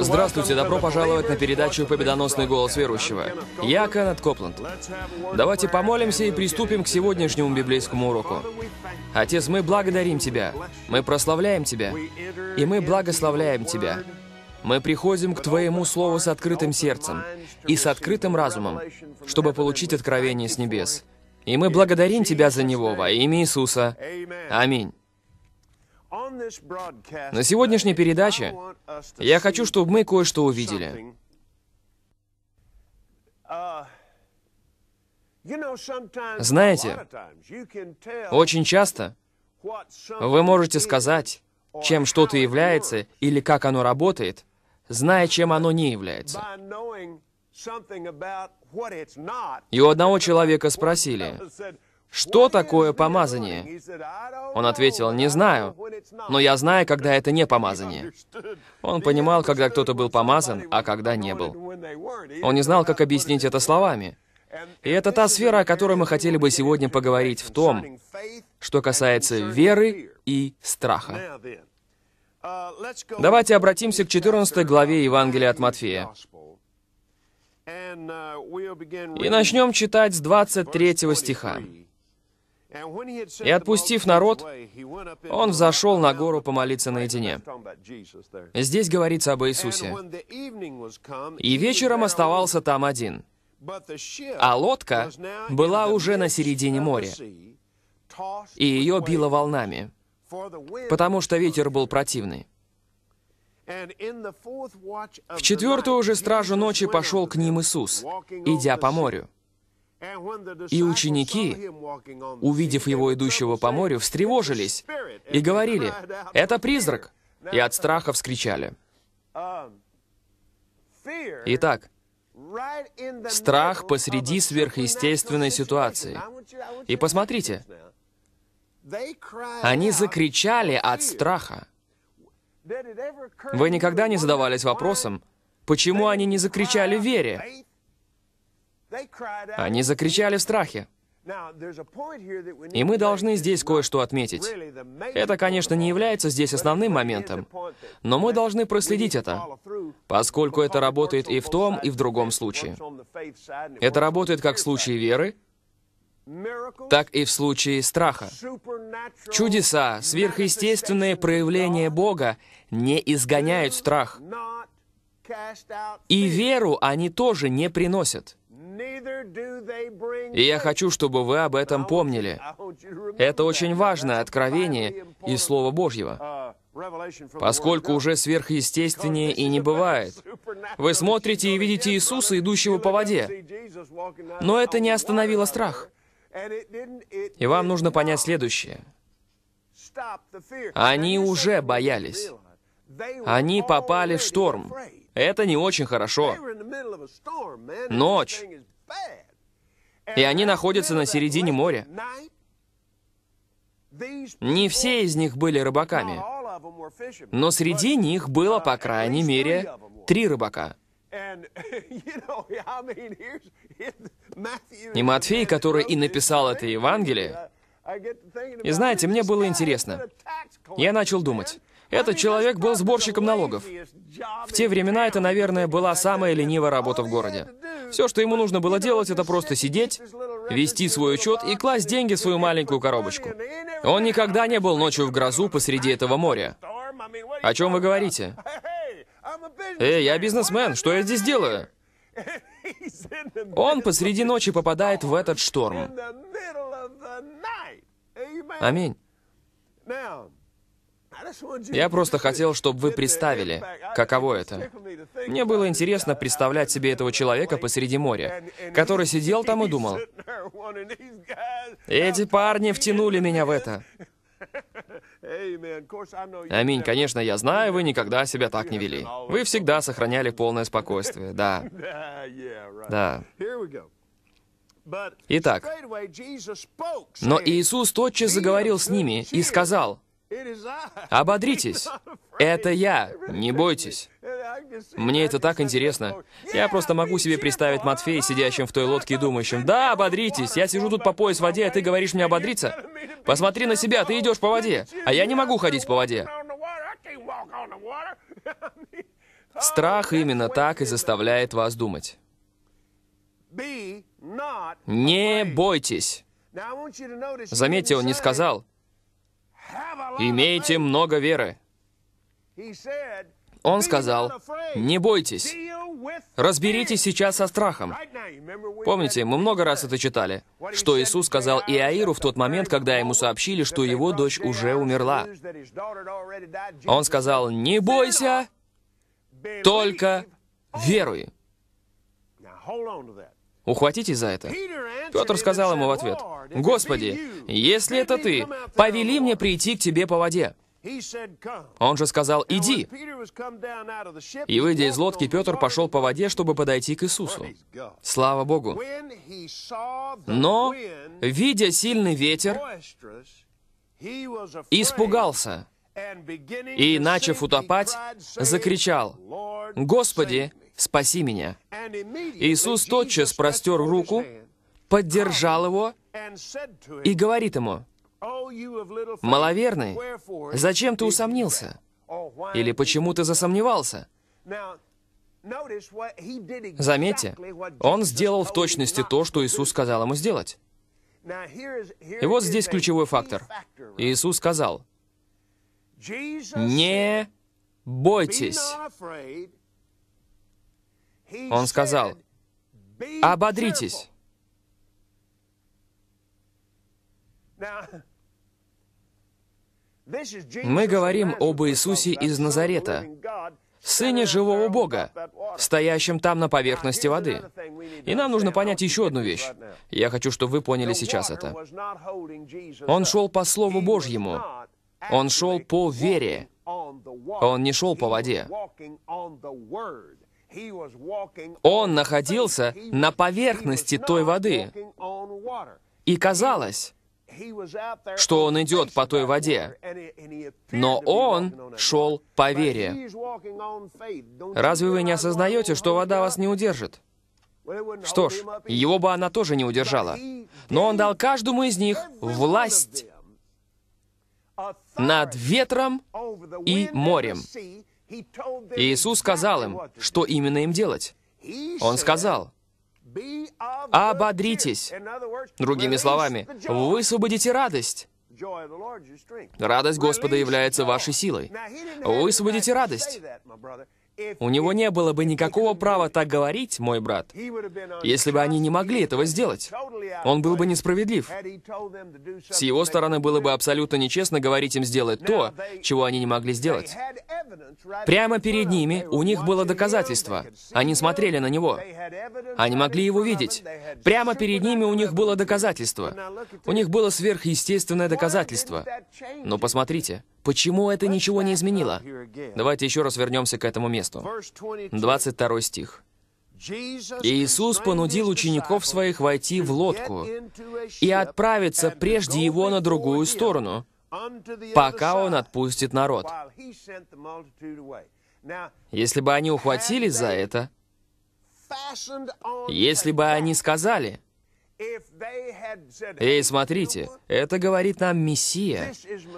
Здравствуйте, добро пожаловать на передачу «Победоносный голос верующего». Я Кеннет Копланд. Давайте помолимся и приступим к сегодняшнему библейскому уроку. Отец, мы благодарим Тебя, мы прославляем Тебя, и мы благословляем Тебя. Мы приходим к Твоему Слову с открытым сердцем и с открытым разумом, чтобы получить откровение с небес. И мы благодарим Тебя за него во имя Иисуса. Аминь. На сегодняшней передаче я хочу, чтобы мы кое-что увидели. Uh, Знаете, очень часто вы можете сказать, чем что-то является или как оно работает, зная, чем оно не является. И у одного человека спросили, что такое помазание? Он ответил, не знаю, но я знаю, когда это не помазание. Он понимал, когда кто-то был помазан, а когда не был. Он не знал, как объяснить это словами. И это та сфера, о которой мы хотели бы сегодня поговорить в том, что касается веры и страха. Давайте обратимся к 14 главе Евангелия от Матфея. И начнем читать с 23 стиха. И отпустив народ, он взошел на гору помолиться наедине. Здесь говорится об Иисусе. И вечером оставался там один. А лодка была уже на середине моря, и ее било волнами, потому что ветер был противный. В четвертую уже стражу ночи пошел к ним Иисус, идя по морю. И ученики, увидев его идущего по морю, встревожились и говорили, «Это призрак!» и от страха вскричали. Итак, страх посреди сверхъестественной ситуации. И посмотрите, они закричали от страха. Вы никогда не задавались вопросом, почему они не закричали вере? Они закричали в страхе. И мы должны здесь кое-что отметить. Это, конечно, не является здесь основным моментом, но мы должны проследить это, поскольку это работает и в том, и в другом случае. Это работает как в случае веры, так и в случае страха. Чудеса, сверхъестественные проявления Бога не изгоняют страх. И веру они тоже не приносят. И я хочу, чтобы вы об этом помнили. Это очень важное откровение из Слова Божьего, uh, поскольку уже сверхъестественнее и не бывает. Вы смотрите и видите Иисуса, идущего по воде, но это не остановило страх. И вам нужно понять следующее. Они уже боялись. Они попали в шторм. Это не очень хорошо. Ночь. И они находятся на середине моря. Не все из них были рыбаками, но среди них было, по крайней мере, три рыбака. И Матфей, который и написал это Евангелие, и знаете, мне было интересно. Я начал думать. Этот человек был сборщиком налогов. В те времена это, наверное, была самая ленивая работа в городе. Все, что ему нужно было делать, это просто сидеть, вести свой учет и класть деньги в свою маленькую коробочку. Он никогда не был ночью в грозу посреди этого моря. О чем вы говорите? Эй, я бизнесмен, что я здесь делаю? Он посреди ночи попадает в этот шторм. Аминь. Я просто хотел, чтобы вы представили, каково это. Мне было интересно представлять себе этого человека посреди моря, который сидел там и думал, «Эти парни втянули меня в это». Аминь. Конечно, я знаю, вы никогда себя так не вели. Вы всегда сохраняли полное спокойствие, да. Да. Итак, но Иисус тотчас заговорил с ними и сказал, Ободритесь. Это я. Не бойтесь. Мне это так интересно. Я просто могу себе представить Матфея, сидящим в той лодке и думающим, «Да, ободритесь, я сижу тут по пояс в воде, а ты говоришь мне ободриться? Посмотри на себя, ты идешь по воде, а я не могу ходить по воде». Страх именно так и заставляет вас думать. Не бойтесь. Заметьте, он не сказал, «Имейте много веры». Он сказал, «Не бойтесь, разберитесь сейчас со страхом». Помните, мы много раз это читали, что Иисус сказал Иаиру в тот момент, когда ему сообщили, что его дочь уже умерла. Он сказал, «Не бойся, только веруй». Ухватитесь за это». Петр сказал ему в ответ, «Господи, если это ты, повели мне прийти к тебе по воде». Он же сказал, «Иди». И, выйдя из лодки, Петр пошел по воде, чтобы подойти к Иисусу. Слава Богу! Но, видя сильный ветер, испугался и, начав утопать, закричал, «Господи, спаси меня». Иисус тотчас простер руку, поддержал его и говорит ему, «Маловерный, зачем ты усомнился? Или почему ты засомневался?» Заметьте, он сделал в точности то, что Иисус сказал ему сделать. И вот здесь ключевой фактор. Иисус сказал, «Не бойтесь, он сказал, «Ободритесь». Мы говорим об Иисусе из Назарета, Сыне живого Бога, стоящем там на поверхности воды. И нам нужно понять еще одну вещь. Я хочу, чтобы вы поняли сейчас это. Он шел по Слову Божьему. Он шел по вере. Он не шел по воде. Он находился на поверхности той воды. И казалось, что он идет по той воде, но он шел по вере. Разве вы не осознаете, что вода вас не удержит? Что ж, его бы она тоже не удержала. Но он дал каждому из них власть над ветром и морем, Иисус сказал им, что именно им делать. Он сказал, «Ободритесь». Другими словами, «Высвободите радость». Радость Господа является вашей силой. Высвободите радость. У него не было бы никакого права так говорить, мой брат, если бы они не могли этого сделать. Он был бы несправедлив. С его стороны было бы абсолютно нечестно говорить им сделать то, чего они не могли сделать. Прямо перед ними у них было доказательство. Они смотрели на него. Они могли его видеть. Прямо перед ними у них было доказательство. У них было сверхъестественное доказательство. Но посмотрите, Почему это ничего не изменило? Давайте еще раз вернемся к этому месту. 22 стих. Иисус понудил учеников своих войти в лодку и отправиться прежде его на другую сторону, пока он отпустит народ. Если бы они ухватились за это, если бы они сказали, «Эй, смотрите, это говорит нам Мессия,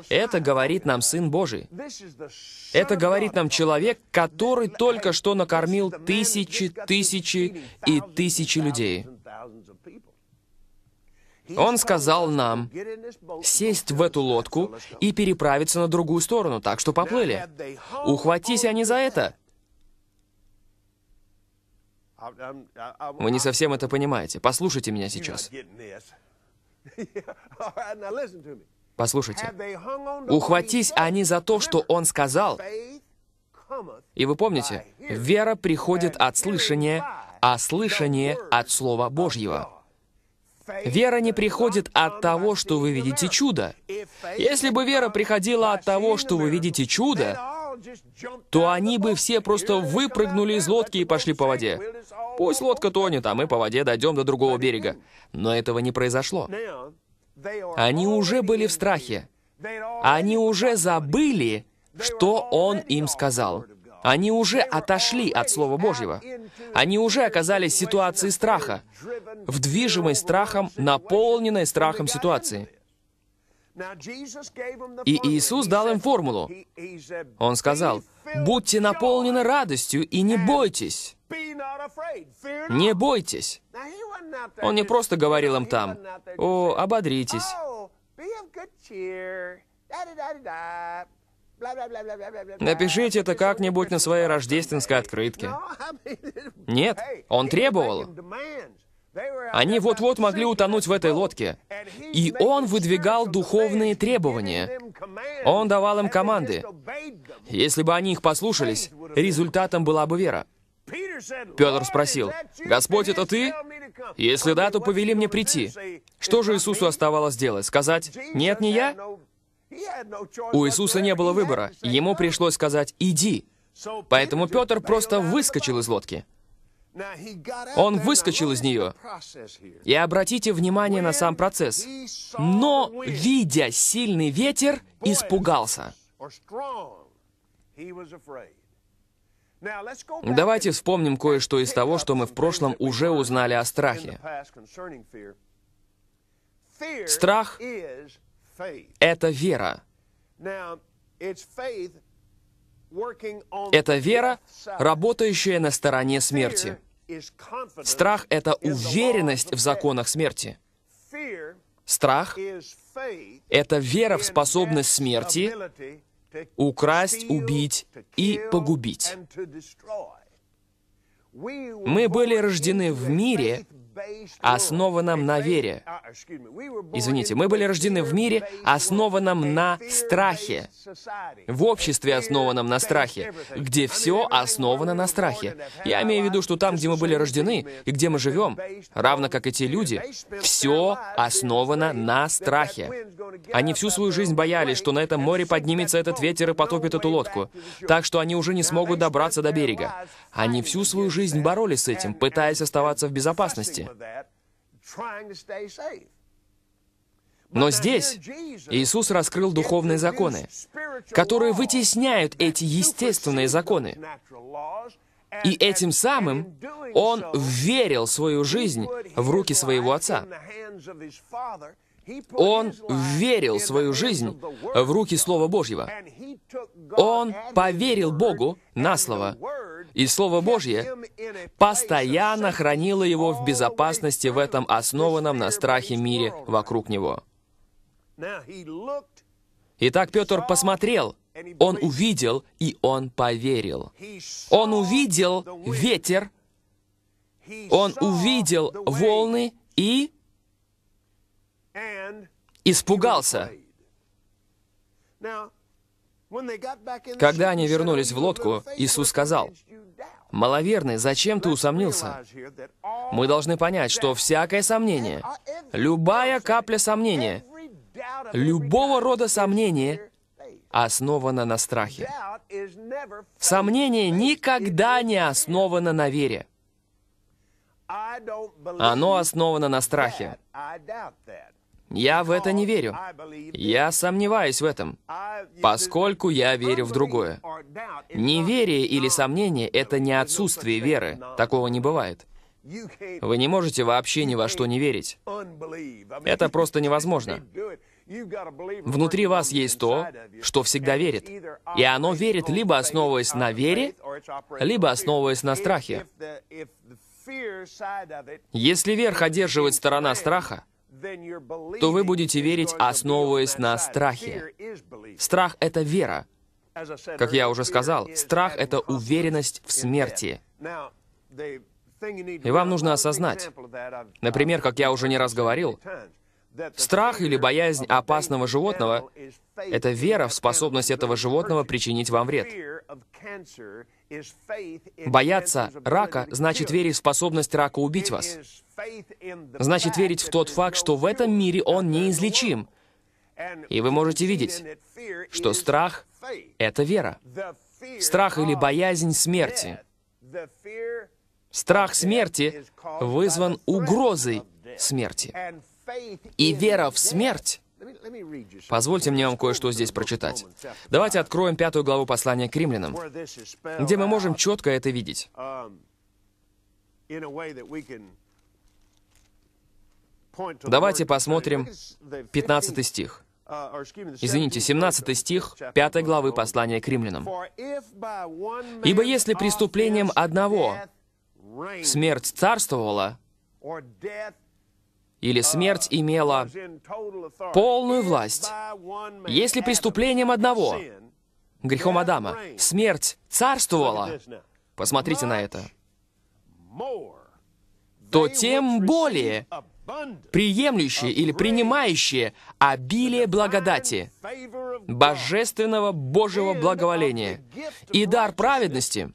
это говорит нам Сын Божий, это говорит нам человек, который только что накормил тысячи, тысячи и тысячи людей». Он сказал нам сесть в эту лодку и переправиться на другую сторону, так что поплыли. Ухватись они за это, вы не совсем это понимаете. Послушайте меня сейчас. Послушайте. Ухватись они за то, что он сказал. И вы помните, вера приходит от слышания, а слышание от Слова Божьего. Вера не приходит от того, что вы видите чудо. Если бы вера приходила от того, что вы видите чудо, то они бы все просто выпрыгнули из лодки и пошли по воде. Пусть лодка тонет, а мы по воде дойдем до другого берега. Но этого не произошло. Они уже были в страхе. Они уже забыли, что Он им сказал. Они уже отошли от Слова Божьего. Они уже оказались в ситуации страха, в движимой страхом, наполненной страхом ситуации. И Иисус дал им формулу. Он сказал, «Будьте наполнены радостью и не бойтесь». Не бойтесь. Он не просто говорил им там, «О, ободритесь». Oh, Напишите это как-нибудь на своей рождественской открытке. Нет, он требовал. Они вот-вот могли утонуть в этой лодке. И он выдвигал духовные требования. Он давал им команды. Если бы они их послушались, результатом была бы вера. Петр спросил, «Господь, это ты? Если да, то повели мне прийти». Что же Иисусу оставалось делать? Сказать, «Нет, не я»? У Иисуса не было выбора. Ему пришлось сказать «иди». Поэтому Петр просто выскочил из лодки. Он выскочил из нее. И обратите внимание на сам процесс. Но, видя сильный ветер, испугался. Давайте вспомним кое-что из того, что мы в прошлом уже узнали о страхе. Страх — это вера. Это вера, работающая на стороне смерти. Страх — это уверенность в законах смерти. Страх — это вера в способность смерти украсть, убить и погубить. Мы были рождены в мире, а основанном на вере. Ah, Извините, мы были рождены в мире, основанном на страхе. В обществе, основанном на страхе, где все основано на страхе. Я имею в виду, что там, где мы были рождены и где мы живем, равно как и те люди, все основано на страхе. Они всю свою жизнь боялись, что на этом море поднимется этот ветер и потопит эту лодку, так что они уже не смогут добраться до берега. Они всю свою жизнь боролись с этим, пытаясь оставаться в безопасности опасности. Но здесь Иисус раскрыл духовные законы, которые вытесняют эти естественные законы. И этим самым он верил свою жизнь в руки своего отца. Он верил свою жизнь в руки Слова Божьего. Он поверил Богу на слово, и Слово Божье постоянно хранило его в безопасности в этом основанном на страхе мире вокруг него. Итак, Петр посмотрел, он увидел, и он поверил. Он увидел ветер, он увидел волны и испугался. Когда они вернулись в лодку, Иисус сказал, «Маловерный, зачем ты усомнился?» Мы должны понять, что всякое сомнение, любая капля сомнения, любого рода сомнение основано на страхе. Сомнение никогда не основано на вере. Оно основано на страхе. Я в это не верю. Я сомневаюсь в этом, поскольку я верю в другое. Неверие или сомнение — это не отсутствие веры. Такого не бывает. Вы не можете вообще ни во что не верить. Это просто невозможно. Внутри вас есть то, что всегда верит. И оно верит, либо основываясь на вере, либо основываясь на страхе. Если верх одерживает сторона страха, то вы будете верить, основываясь на страхе. Страх — это вера. Как я уже сказал, страх — это уверенность в смерти. И вам нужно осознать, например, как я уже не раз говорил, страх или боязнь опасного животного это вера в способность этого животного причинить вам вред. Бояться рака значит верить в способность рака убить вас. Значит верить в тот факт, что в этом мире он неизлечим. И вы можете видеть, что страх — это вера. Страх или боязнь смерти. Страх смерти вызван угрозой смерти. И вера в смерть Позвольте мне вам кое-что здесь прочитать. Давайте откроем пятую главу послания к римлянам, где мы можем четко это видеть. Давайте посмотрим 15 стих. Извините, 17 стих 5 главы послания к римлянам. «Ибо если преступлением одного смерть царствовала, или а, смерть имела полную власть. Если преступлением одного, грехом Адама, смерть царствовала, посмотрите на это, то тем более приемлющие или принимающие обилие благодати, божественного Божьего благоволения и дар праведности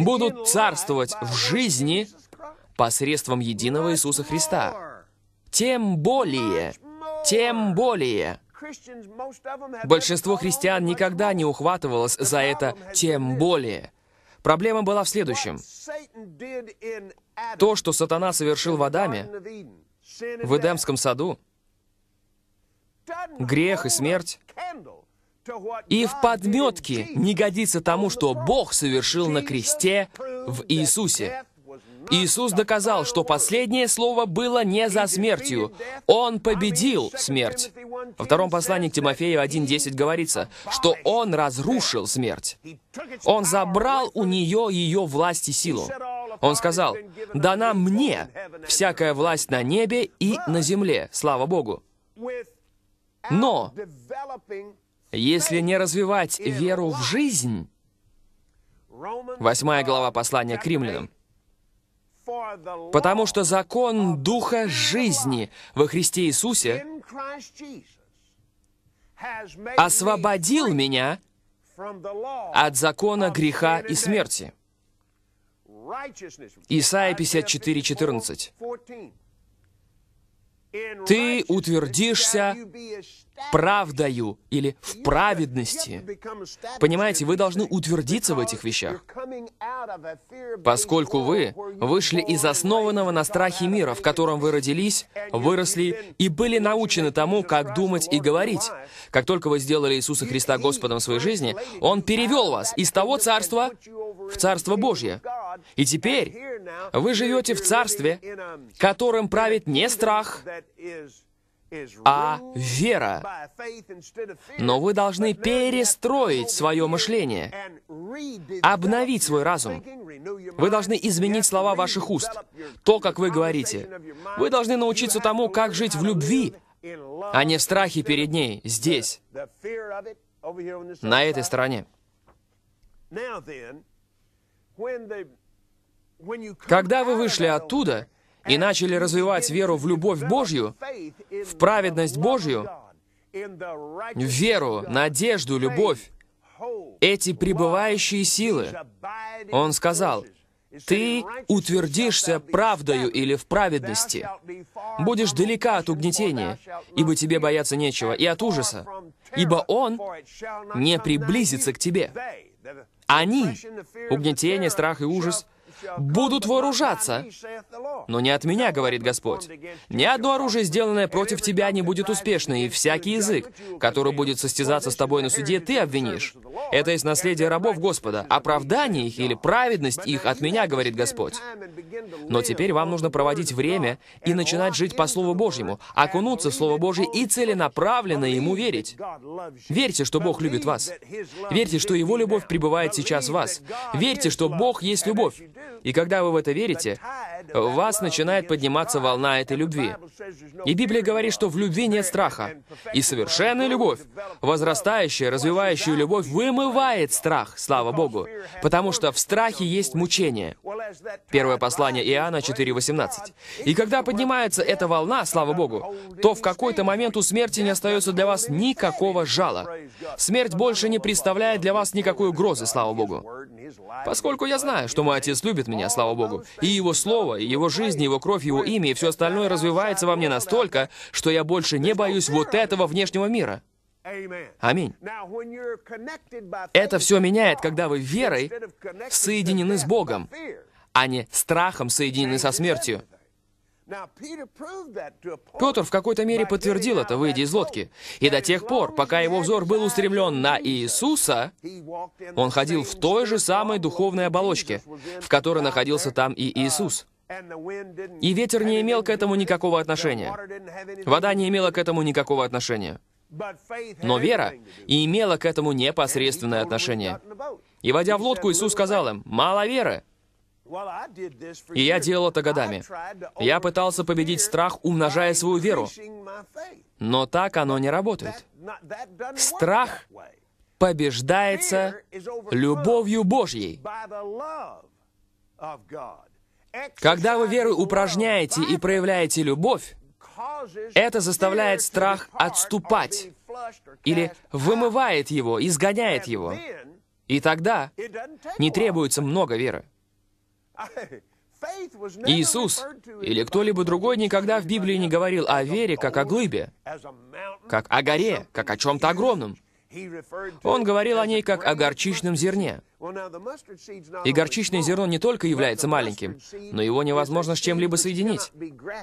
будут царствовать в жизни посредством единого Иисуса Христа. Тем более, тем более, большинство христиан никогда не ухватывалось за это «тем более». Проблема была в следующем. То, что сатана совершил в Адаме, в Эдемском саду, грех и смерть, и в подметке не годится тому, что Бог совершил на кресте в Иисусе. Иисус доказал, что последнее слово было не за смертью. Он победил смерть. Во втором послании к Тимофею 1.10 говорится, что Он разрушил смерть. Он забрал у нее ее власть и силу. Он сказал, «Дана мне всякая власть на небе и на земле, слава Богу». Но если не развивать веру в жизнь, 8 глава послания к римлянам, Потому что закон Духа жизни во Христе Иисусе освободил меня от закона греха и смерти. Исайя 54, 14. «Ты утвердишься правдою или в праведности. Понимаете, вы должны утвердиться в этих вещах, поскольку вы вышли из основанного на страхе мира, в котором вы родились, выросли и были научены тому, как думать и говорить. Как только вы сделали Иисуса Христа Господом в своей жизни, Он перевел вас из того царства в Царство Божье. И теперь вы живете в царстве, которым правит не страх, а вера. Но вы должны перестроить свое мышление, обновить свой разум. Вы должны изменить слова ваших уст, то, как вы говорите. Вы должны научиться тому, как жить в любви, а не в страхе перед ней, здесь, на этой стороне. Когда вы вышли оттуда, и начали развивать веру в любовь Божью, в праведность Божью, в веру, надежду, любовь, эти пребывающие силы, он сказал, ты утвердишься правдою или в праведности. Будешь далека от угнетения, ибо тебе бояться нечего, и от ужаса, ибо он не приблизится к тебе. Они, угнетение, страх и ужас — будут вооружаться. Но не от меня, говорит Господь. Ни одно оружие, сделанное против тебя, не будет успешно, и всякий язык, который будет состязаться с тобой на суде, ты обвинишь. Это из наследия рабов Господа. Оправдание их или праведность их от меня, говорит Господь. Но теперь вам нужно проводить время и начинать жить по Слову Божьему, окунуться в Слово Божье и целенаправленно Ему верить. Верьте, что Бог любит вас. Верьте, что Его любовь пребывает сейчас в вас. Верьте, что Бог есть любовь. И когда вы в это верите, в вас начинает подниматься волна этой любви. И Библия говорит, что в любви нет страха. И совершенная любовь, возрастающая, развивающая любовь, вымывает страх, слава Богу, потому что в страхе есть мучение. Первое послание Иоанна 4,18. И когда поднимается эта волна, слава Богу, то в какой-то момент у смерти не остается для вас никакого жала. Смерть больше не представляет для вас никакой угрозы, слава Богу. Поскольку я знаю, что мой отец любит любит меня, слава Богу. И Его Слово, и Его жизнь, Его кровь, Его имя и все остальное развивается во мне настолько, что я больше не боюсь вот этого внешнего мира. Аминь. Это все меняет, когда вы верой соединены с Богом, а не страхом соединены со смертью. Петр в какой-то мере подтвердил это, выйдя из лодки. И до тех пор, пока его взор был устремлен на Иисуса, он ходил в той же самой духовной оболочке, в которой находился там и Иисус. Uh, и ветер не имел к этому никакого отношения. Вода не имела к этому никакого отношения. Но вера имела к этому непосредственное отношение. И, водя в лодку, Иисус сказал им, «Мало веры, и я делал это годами. Я пытался победить страх, умножая свою веру. Но так оно не работает. Страх побеждается любовью Божьей. Когда вы верой упражняете и проявляете любовь, это заставляет страх отступать или вымывает его, изгоняет его. И тогда не требуется много веры. Иисус или кто-либо другой никогда в Библии не говорил о вере как о глыбе, как о горе, как о чем-то огромном. Он говорил о ней как о горчичном зерне. И горчичное зерно не только является маленьким, но его невозможно с чем-либо соединить.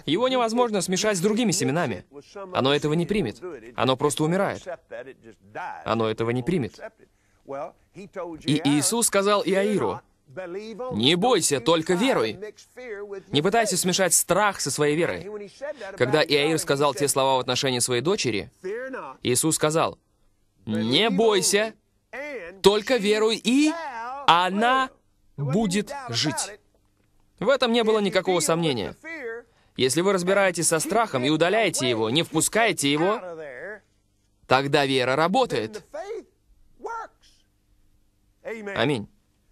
Его невозможно смешать с другими семенами. Оно этого не примет. Оно просто умирает. Оно этого не примет. И а Иисус сказал Иаиру, не бойся, только веруй. Не пытайся смешать страх со своей верой. Когда Иаир сказал те слова в отношении своей дочери, Иисус сказал, «Не бойся, только веруй, и она будет жить». В этом не было никакого сомнения. Если вы разбираетесь со страхом и удаляете его, не впускаете его, тогда вера работает. Аминь.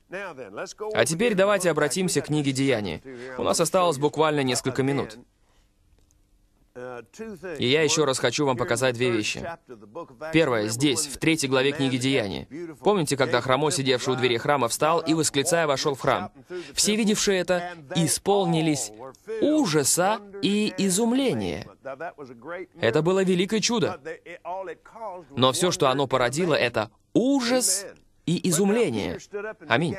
А теперь давайте обратимся к книге Деяний. У нас осталось буквально uh, несколько минут. И я еще раз хочу вам показать две вещи. Первое, здесь, в третьей главе книги Деяний. Помните, когда храмо, сидевший у двери храма, встал и, восклицая, вошел в храм? Все, видевшие это, исполнились ужаса и изумления. Это было великое чудо. Но все, что оно породило, это ужас и изумление. Аминь.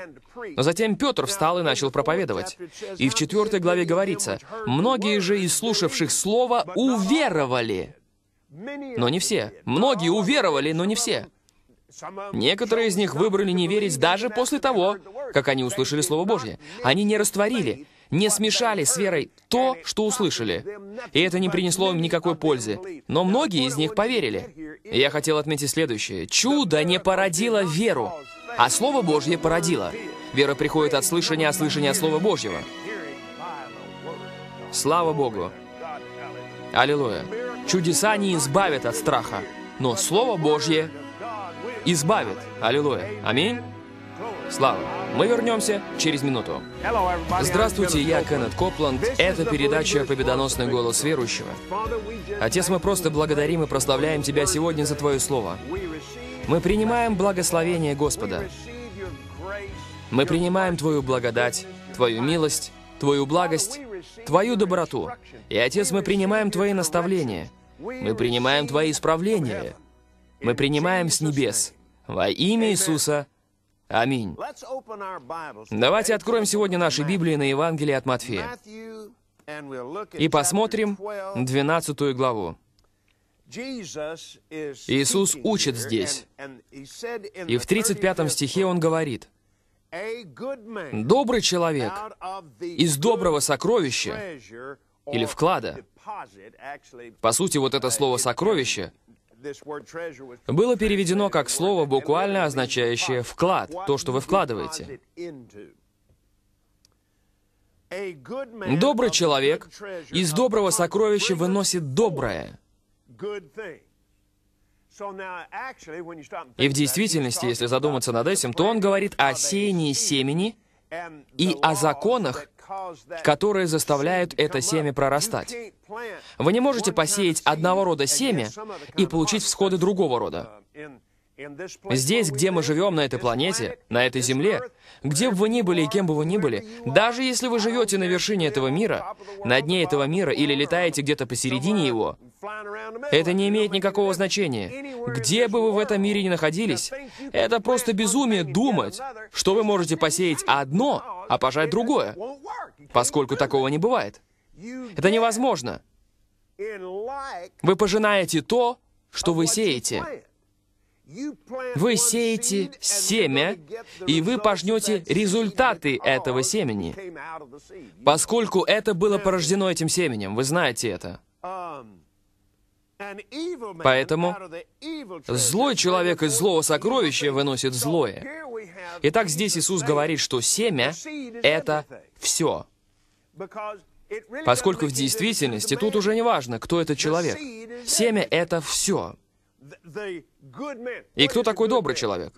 Но затем Петр встал и начал проповедовать. И в 4 главе говорится, «Многие же из слушавших слово уверовали». Но не все. Многие уверовали, но не все. Некоторые из них выбрали не верить даже после того, как они услышали Слово Божье. Они не растворили, не смешали с верой то, что услышали. И это не принесло им никакой пользы. Но многие из них поверили. я хотел отметить следующее. Чудо не породило веру, а Слово Божье породило. Вера приходит от слышания, а слышание от Слова Божьего. Слава Богу! Аллилуйя! Чудеса не избавят от страха, но Слово Божье избавит. Аллилуйя! Аминь! Слава. Мы вернемся через минуту. Здравствуйте, я Кеннет Копланд. Это передача «Победоносный голос верующего». Отец, мы просто благодарим и прославляем Тебя сегодня за Твое Слово. Мы принимаем благословение Господа. Мы принимаем Твою благодать, Твою милость, Твою благость, Твою доброту. И, Отец, мы принимаем Твои наставления. Мы принимаем Твои исправления. Мы принимаем с небес. Во имя Иисуса. Аминь. Давайте откроем сегодня наши Библии на Евангелие от Матфея и посмотрим 12 главу. Иисус учит здесь. И в 35 стихе Он говорит, «Добрый человек из доброго сокровища или вклада». По сути, вот это uh, слово «сокровище» было переведено как слово, буквально означающее «вклад», то, что вы вкладываете. Добрый человек из доброго сокровища выносит доброе. И в действительности, если задуматься над этим, то он говорит о сеянии семени и о законах, которые заставляют это семя прорастать. Вы не можете посеять одного рода семя и получить всходы другого рода. Здесь, где мы живем, на этой планете, на этой Земле, где бы вы ни были и кем бы вы ни были, даже если вы живете на вершине этого мира, на дне этого мира или летаете где-то посередине его, это не имеет никакого значения. Где бы вы в этом мире ни находились, это просто безумие думать, что вы можете посеять одно, а пожать другое, поскольку такого не бывает. Это невозможно. Вы пожинаете то, что вы сеете. Вы сеете семя, и вы пожнете результаты этого семени. Поскольку это было порождено этим семенем, вы знаете это. Um, Поэтому злой человек из злого сокровища выносит злое. Итак, здесь Иисус говорит, что семя — это все. Поскольку в действительности тут уже не важно, кто этот человек. Семя — это все. И кто такой добрый человек?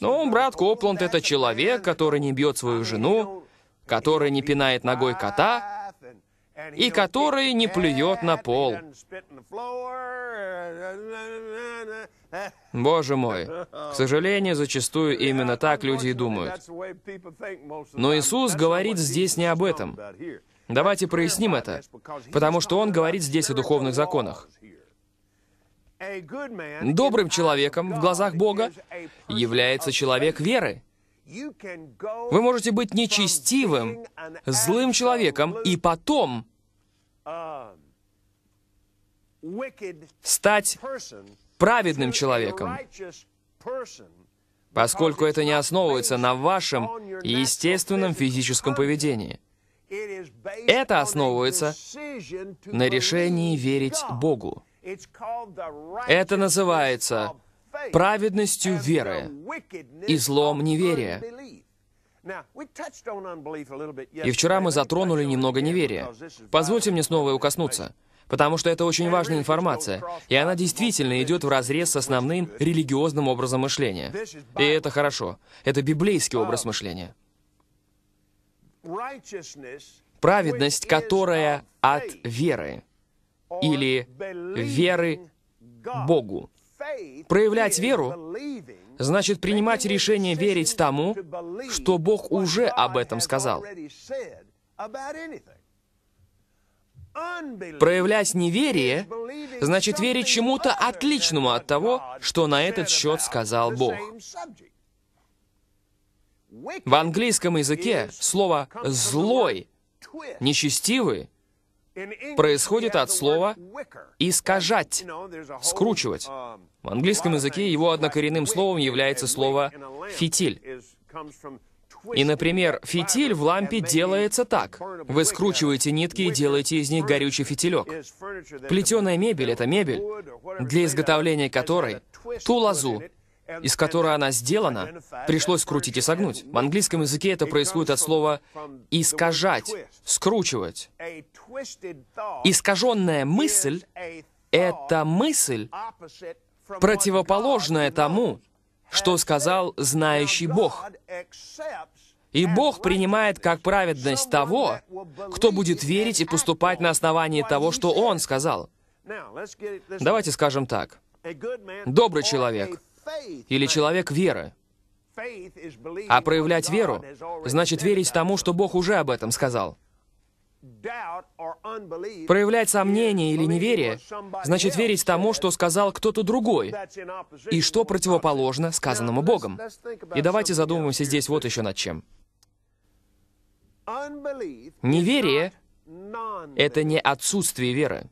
Ну, брат Копланд — это человек, который не бьет свою жену, который не пинает ногой кота, и который не плюет на пол. Боже мой, к сожалению, зачастую именно так люди и думают. Но Иисус говорит здесь не об этом. Давайте проясним это, потому что Он говорит здесь о духовных законах. Добрым человеком в глазах Бога является человек веры, вы можете быть нечестивым, злым человеком, и потом стать праведным человеком, поскольку это не основывается на вашем естественном физическом поведении. Это основывается на решении верить Богу. Это называется праведностью uh, веры и злом неверия. И вчера мы затронули немного неверия. Позвольте мне снова укоснуться, потому что это очень важная информация, и она действительно идет в разрез с основным религиозным образом мышления. И это хорошо. Это библейский образ мышления. Праведность, которая от веры, или веры Богу. Проявлять веру значит принимать решение верить тому, что Бог уже об этом сказал. Проявлять неверие значит верить чему-то отличному от того, что на этот счет сказал Бог. В английском языке слово «злой», «нечестивый» происходит от слова «искажать», «скручивать». В английском языке его однокоренным словом является слово «фитиль». И, например, фитиль в лампе делается так. Вы скручиваете нитки и делаете из них горючий фитилек. Плетеная мебель — это мебель, для изготовления которой ту лозу из которой она сделана, пришлось скрутить и согнуть. В английском языке это происходит от слова «искажать», «скручивать». Искаженная мысль — это мысль, противоположная тому, что сказал знающий Бог. И Бог принимает как праведность того, кто будет верить и поступать на основании того, что Он сказал. Давайте скажем так. Добрый человек или человек веры. А проявлять веру значит верить тому, что Бог уже об этом сказал. Проявлять сомнение или неверие значит верить тому, что сказал кто-то другой, и что противоположно сказанному Богом. И давайте задумаемся здесь вот еще над чем. Неверие — это не отсутствие веры.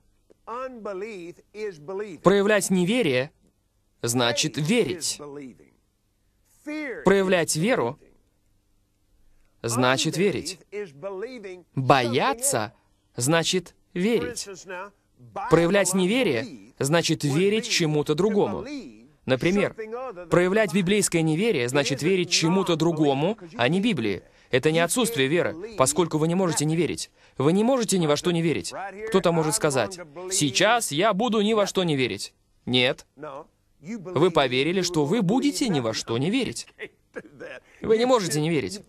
Проявлять неверие значит верить. Проявлять веру значит верить. Бояться значит верить. Проявлять неверие значит верить чему-то другому. Например, проявлять библейское неверие значит верить чему-то другому, а не Библии. Это не отсутствие веры, поскольку вы не можете не верить. Вы не можете ни во что не верить. Кто-то может сказать, «Сейчас я буду ни во что не верить». Нет. Вы поверили, что вы будете ни во что не верить. Вы не можете не верить.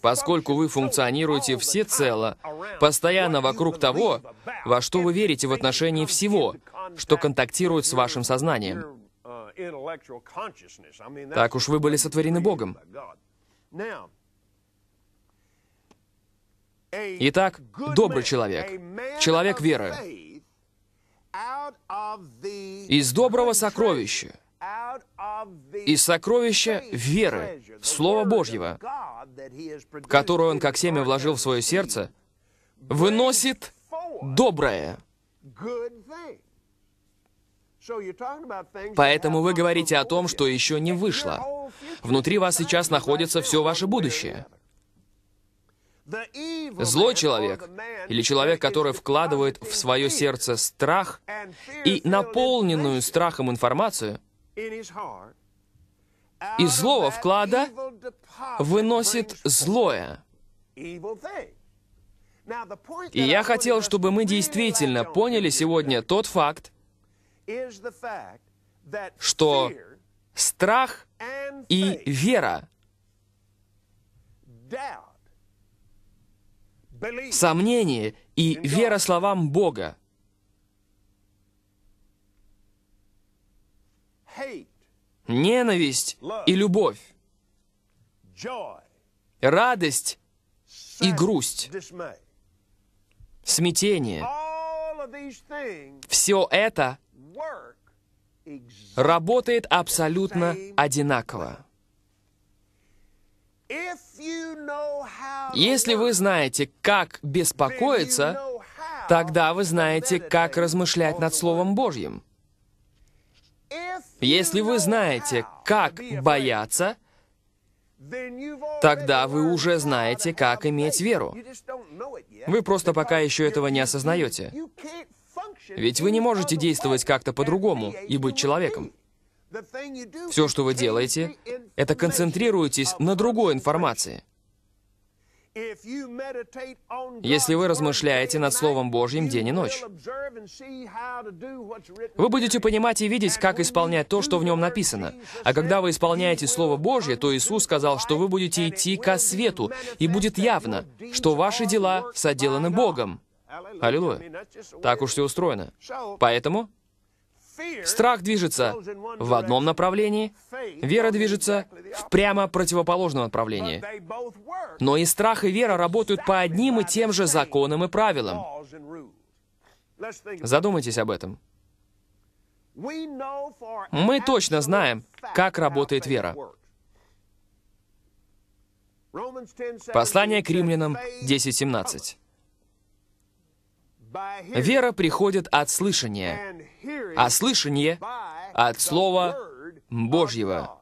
Поскольку вы функционируете всецело, постоянно вокруг того, во что вы верите в отношении всего, что контактирует с вашим сознанием. Так уж вы были сотворены Богом. Итак, добрый человек, человек веры, из доброго сокровища, из сокровища веры, Слова Божьего, которую он как семя вложил в свое сердце, выносит доброе. Поэтому вы говорите о том, что еще не вышло. Внутри вас сейчас находится все ваше будущее — Злой человек или человек, который вкладывает в свое сердце страх и наполненную страхом информацию, из злого вклада выносит злое. И я хотел, чтобы мы действительно поняли сегодня тот факт, что страх и вера сомнение и вера словам Бога. Ненависть и любовь. Радость и грусть. Смятение. Все это работает абсолютно одинаково. Если вы знаете, как беспокоиться, тогда вы знаете, как размышлять над Словом Божьим. Если вы знаете, как бояться, тогда вы уже знаете, как иметь веру. Вы просто пока еще этого не осознаете. Ведь вы не можете действовать как-то по-другому и быть человеком. Все, что вы делаете, это концентрируетесь на другой информации. Если вы размышляете над Словом Божьим день и ночь, вы будете понимать и видеть, как исполнять то, что в нем написано. А когда вы исполняете Слово Божье, то Иисус сказал, что вы будете идти ко свету, и будет явно, что ваши дела соделаны Богом. Аллилуйя. Так уж все устроено. Поэтому Страх движется в одном направлении, вера движется в прямо противоположном направлении. Но и страх, и вера работают по одним и тем же законам и правилам. Задумайтесь об этом. Мы точно знаем, как работает вера. Послание к римлянам 10.17. Вера приходит от слышания, а слышание от Слова Божьего.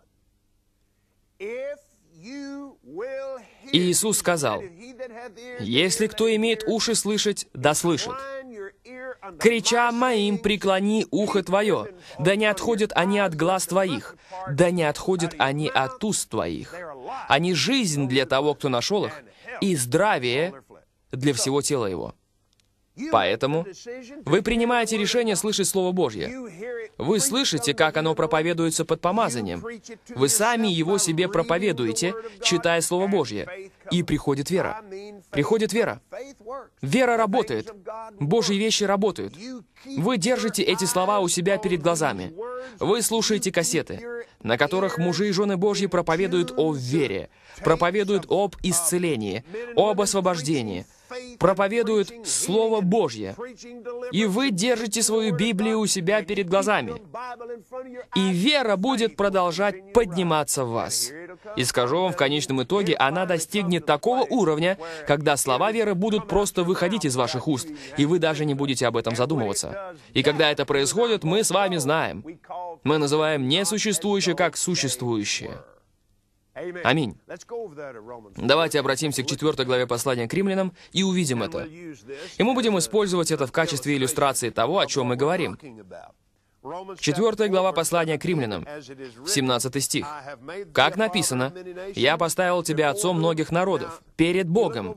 Иисус сказал, «Если кто имеет уши слышать, да слышит. Крича моим, преклони ухо твое, да не отходят они от глаз твоих, да не отходят они от уст твоих. Они жизнь для того, кто нашел их, и здравие для всего тела его». Поэтому вы принимаете решение слышать Слово Божье. Вы слышите, как оно проповедуется под помазанием. Вы сами его себе проповедуете, читая Слово Божье. И приходит вера. Приходит вера. Вера работает. Божьи вещи работают. Вы держите эти слова у себя перед глазами. Вы слушаете кассеты, на которых мужи и жены Божьи проповедуют о вере, проповедуют об исцелении, об освобождении, проповедуют Слово Божье, и вы держите свою Библию у себя перед глазами, и вера будет продолжать подниматься в вас. И скажу вам, в конечном итоге она достигнет такого уровня, когда слова веры будут просто выходить из ваших уст, и вы даже не будете об этом задумываться. И когда это происходит, мы с вами знаем. Мы называем несуществующее как существующее. Аминь. Давайте обратимся к 4 главе послания к римлянам и увидим это. И мы будем использовать это в качестве иллюстрации того, о чем мы говорим. 4 глава послания к римлянам, 17 стих. «Как написано, «Я поставил тебя отцом многих народов, перед Богом».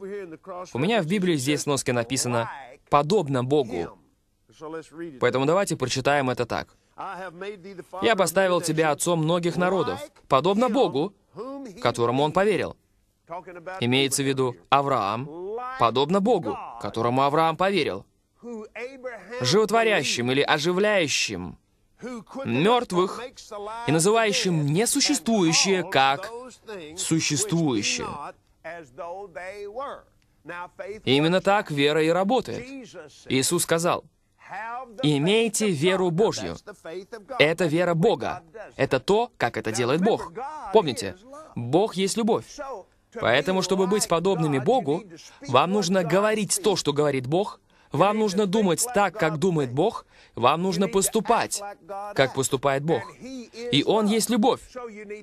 У меня в Библии здесь в носке написано «подобно Богу». Поэтому давайте прочитаем это так. Я поставил тебя отцом многих народов, подобно Богу, которому он поверил. Имеется в виду Авраам, подобно Богу, которому Авраам поверил, животворящим или оживляющим мертвых и называющим несуществующее как существующее. И именно так вера и работает. Иисус сказал, Имейте веру Божью. Это вера Бога. Это то, как это делает Бог. Помните, Бог есть любовь. Поэтому, чтобы быть подобными Богу, вам нужно говорить то, что говорит Бог, вам нужно думать так, как думает Бог, вам нужно поступать, как поступает Бог. И Он есть любовь.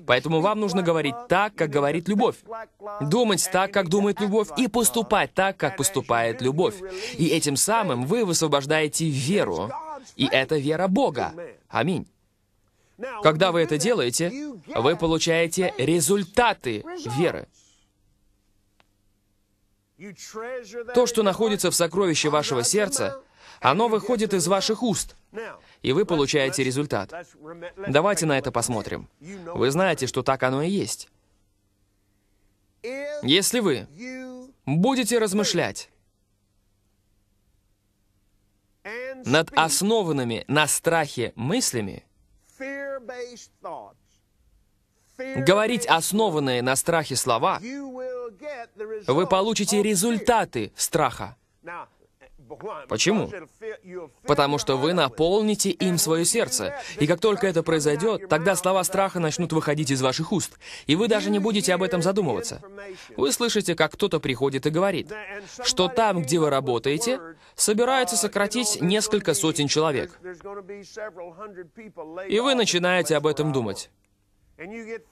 Поэтому вам нужно говорить так, как говорит любовь. Думать так, как думает любовь, и поступать так, как поступает любовь. И этим самым вы высвобождаете веру. И это вера Бога. Аминь. Когда вы это делаете, вы получаете результаты веры. То, что находится в сокровище вашего сердца, оно выходит из ваших уст, и вы получаете результат. Давайте на это посмотрим. Вы знаете, что так оно и есть. Если вы будете размышлять над основанными на страхе мыслями, говорить основанные на страхе слова, вы получите результаты страха. Почему? Потому что вы наполните им свое сердце. И как только это произойдет, тогда слова страха начнут выходить из ваших уст. И вы даже не будете об этом задумываться. Вы слышите, как кто-то приходит и говорит, что там, где вы работаете, собираются сократить несколько сотен человек. И вы начинаете об этом думать.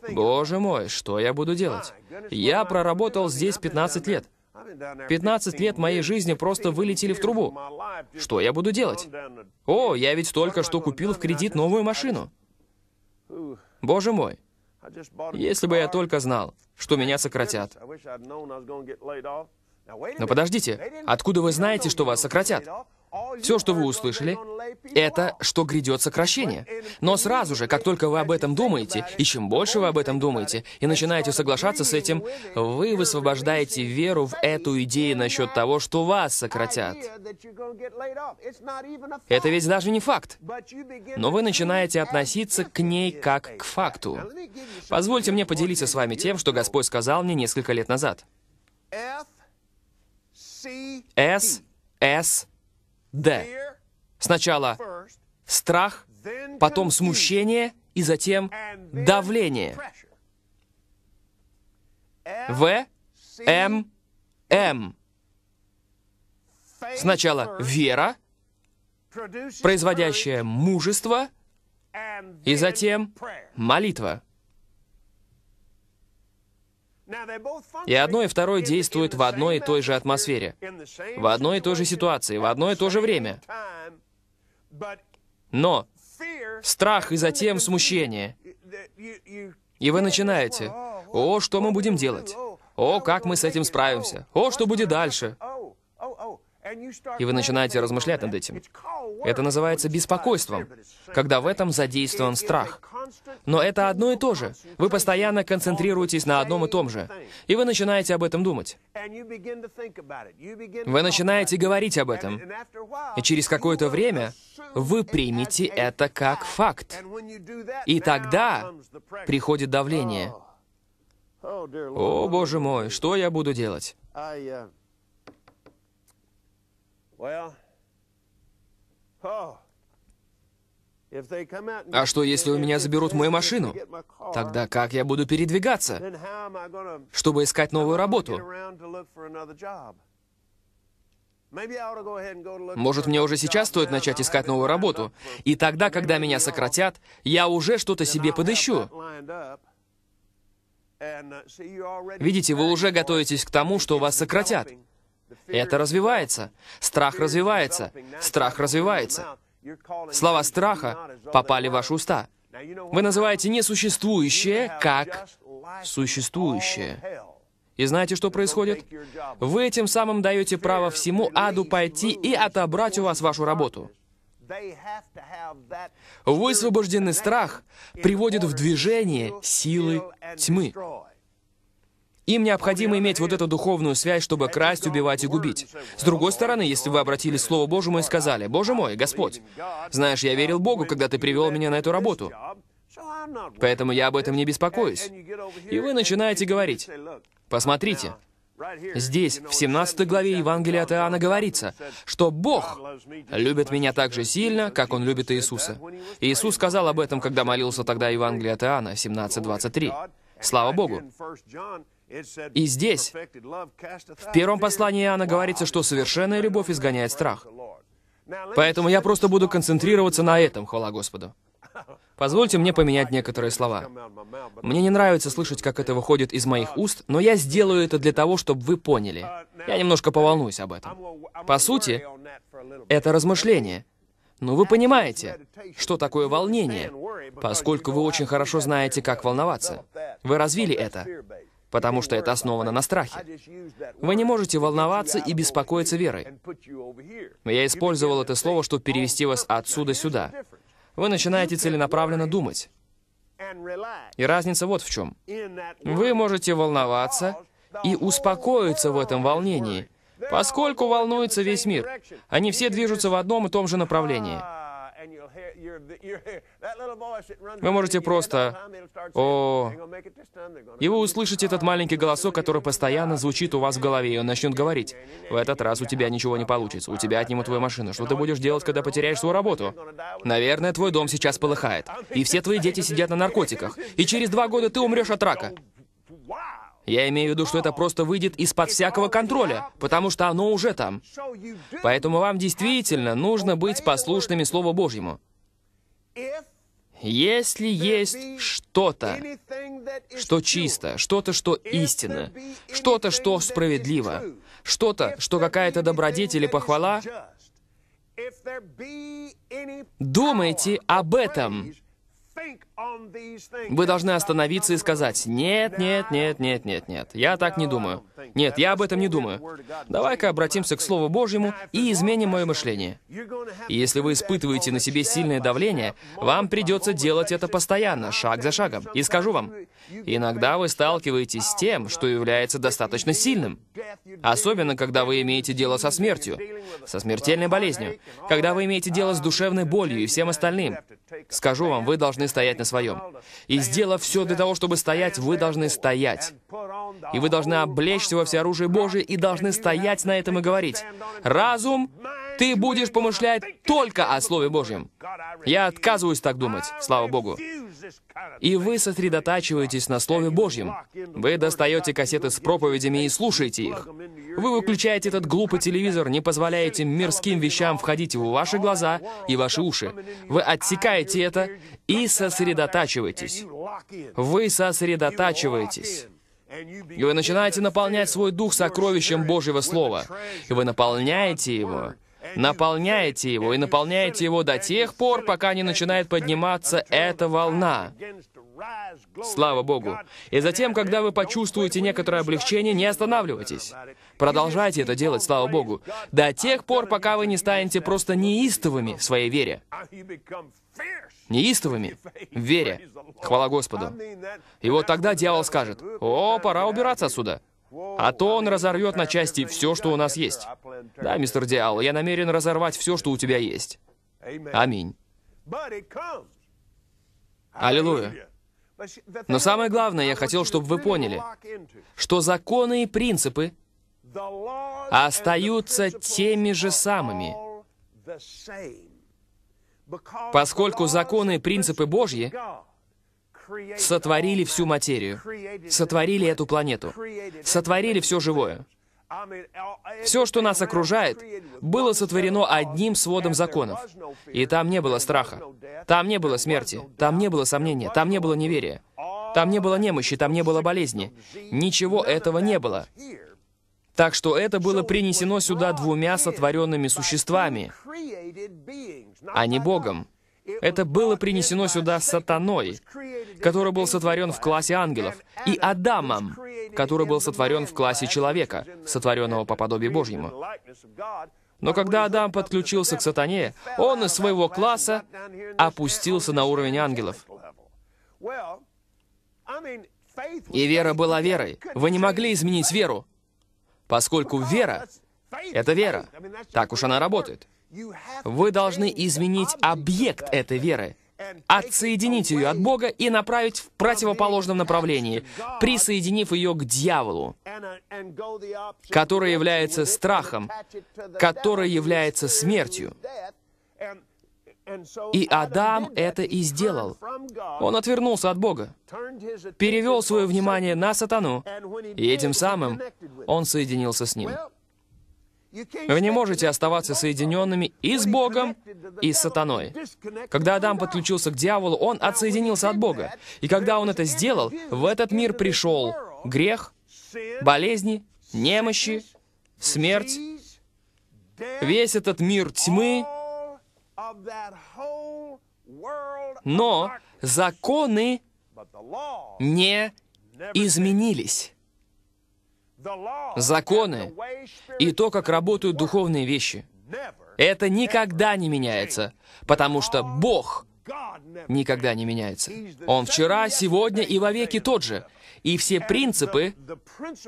Боже мой, что я буду делать? Я проработал здесь 15 лет. 15 лет моей жизни просто вылетели в трубу. Что я буду делать? О, я ведь только что купил в кредит новую машину. Боже мой, если бы я только знал, что меня сократят. Но подождите, откуда вы знаете, что вас сократят? Все, что вы услышали, это что грядет сокращение. Но сразу же, как только вы об этом думаете, и чем больше вы об этом думаете, и начинаете соглашаться с этим, вы высвобождаете веру в эту идею насчет того, что вас сократят. Это ведь даже не факт. Но вы начинаете относиться к ней как к факту. Позвольте мне поделиться с вами тем, что Господь сказал мне несколько лет назад. С, С, Д. Сначала страх, потом смущение и затем давление. В, М, М. Сначала вера, производящая мужество, и затем молитва. И одно и второе действует в одной и той же атмосфере, в одной и той же ситуации, в одно и то же время. Но страх и затем смущение. И вы начинаете, о, что мы будем делать? О, как мы с этим справимся? О, что будет дальше? И вы начинаете размышлять над этим. Это называется беспокойством, когда в этом задействован страх. Но это одно и то же. Вы постоянно концентрируетесь на одном и том же. И вы начинаете об этом думать. Вы начинаете говорить об этом. И через какое-то время вы примете это как факт. И тогда приходит давление. Oh. Oh, О, боже мой, что я буду делать? Uh, а что, если у меня заберут мою машину? Тогда как я буду передвигаться, чтобы искать новую работу? Может, мне уже сейчас стоит начать искать новую работу, и тогда, когда меня сократят, я уже что-то себе подыщу. Uh, Видите, вы уже готовитесь к тому, что вас сократят. Это развивается. Страх развивается. Страх развивается. Слова страха попали в ваши уста. Вы называете несуществующее как существующее. И знаете, что происходит? Вы этим самым даете право всему аду пойти и отобрать у вас вашу работу. Высвобожденный страх приводит в движение силы тьмы. Им необходимо иметь вот эту духовную связь, чтобы красть, убивать и губить. С другой стороны, если вы обратились к Слову Божьему и сказали, «Боже мой, Господь, знаешь, я верил Богу, когда ты привел меня на эту работу, поэтому я об этом не беспокоюсь». И вы начинаете говорить, «Посмотрите, Здесь, в 17 главе Евангелия от Иоанна говорится, что Бог любит меня так же сильно, как Он любит Иисуса. Иисус сказал об этом, когда молился тогда Евангелие от Иоанна, 17.23. Слава Богу! И здесь, в первом послании Иоанна говорится, что совершенная любовь изгоняет страх. Поэтому я просто буду концентрироваться на этом, хвала Господу. Позвольте мне поменять некоторые слова. Мне не нравится слышать, как это выходит из моих уст, но я сделаю это для того, чтобы вы поняли. Uh, я немножко поволнуюсь об этом. По сути, это размышление. Но вы понимаете, что такое волнение, поскольку вы очень хорошо знаете, как волноваться. Вы развили это потому что это основано на страхе. Вы не можете волноваться и беспокоиться верой. Я использовал это слово, чтобы перевести вас отсюда сюда. Вы начинаете целенаправленно думать. И разница вот в чем. Вы можете волноваться и успокоиться в этом волнении, поскольку волнуется весь мир. Они все движутся в одном и том же направлении. Вы можете просто... О... И вы услышите этот маленький голосок, который постоянно звучит у вас в голове, и он начнет говорить. В этот раз у тебя ничего не получится, у тебя отнимут твою машину. Что ты будешь делать, когда потеряешь свою работу? Наверное, твой дом сейчас полыхает, и все твои дети сидят на наркотиках, и через два года ты умрешь от рака. Я имею в виду, что это просто выйдет из-под всякого контроля, потому что оно уже там. Поэтому вам действительно нужно быть послушными Слову Божьему. Если есть что-то, что чисто, что-то, что истинно, что-то, что справедливо, что-то, что какая-то добродетель или похвала, думайте об этом, вы должны остановиться и сказать, нет, нет, нет, нет, нет, нет, я так не думаю. Нет, я об этом не думаю. Давай-ка обратимся к Слову Божьему и изменим мое мышление. И если вы испытываете на себе сильное давление, вам придется делать это постоянно, шаг за шагом. И скажу вам, Иногда вы сталкиваетесь с тем, что является достаточно сильным. Особенно, когда вы имеете дело со смертью, со смертельной болезнью, когда вы имеете дело с душевной болью и всем остальным. Скажу вам, вы должны стоять на своем. И сделав все для того, чтобы стоять, вы должны стоять. И вы должны облечься во всеоружие Божие и должны стоять на этом и говорить. Разум, ты будешь помышлять только о Слове Божьем. Я отказываюсь так думать, слава Богу. И вы сосредотачиваетесь на Слове Божьем. Вы достаете кассеты с проповедями и слушаете их. Вы выключаете этот глупый телевизор, не позволяете мирским вещам входить в ваши глаза и ваши уши. Вы отсекаете это и сосредотачиваетесь. Вы сосредотачиваетесь. И вы начинаете наполнять свой дух сокровищем Божьего Слова. И вы наполняете его. Наполняйте его и наполняйте его до тех пор, пока не начинает подниматься эта волна. Слава Богу. И затем, когда вы почувствуете некоторое облегчение, не останавливайтесь. Продолжайте это делать, слава Богу, до тех пор, пока вы не станете просто неистовыми в своей вере. Неистовыми в вере. Хвала Господу. И вот тогда дьявол скажет, «О, пора убираться отсюда». А то он разорвет на части все, что у нас есть. Да, мистер Диал, я намерен разорвать все, что у тебя есть. Аминь. Аллилуйя. Но самое главное, я хотел, чтобы вы поняли, что законы и принципы остаются теми же самыми, поскольку законы и принципы Божьи сотворили всю материю, сотворили эту планету, сотворили все живое. Все, что нас окружает, было сотворено одним сводом законов. И там не было страха, там не было смерти, там не было сомнения, там не было неверия, там не было немощи, там не было болезни. Ничего этого не было. Так что это было принесено сюда двумя сотворенными существами, а не Богом. Это было принесено сюда сатаной, который был сотворен в классе ангелов, и Адамом, который был сотворен в классе человека, сотворенного по подобию Божьему. Но когда Адам подключился к сатане, он из своего класса опустился на уровень ангелов. И вера была верой. Вы не могли изменить веру, поскольку вера — это вера. Так уж она работает. Вы должны изменить объект этой веры, отсоединить ее от Бога и направить в противоположном направлении, присоединив ее к дьяволу, uh, который является страхом, который является смертью. И Адам это и сделал. Он отвернулся от Бога, перевел свое внимание на сатану, и этим самым он соединился с ним. Вы не можете оставаться соединенными и с Богом, и с сатаной. Когда Адам подключился к дьяволу, он отсоединился от Бога. И когда он это сделал, в этот мир пришел грех, болезни, немощи, смерть, весь этот мир тьмы. Но законы не изменились законы и то, как работают духовные вещи. Это никогда не меняется, потому что Бог никогда не меняется. Он вчера, сегодня и во веки тот же. И все принципы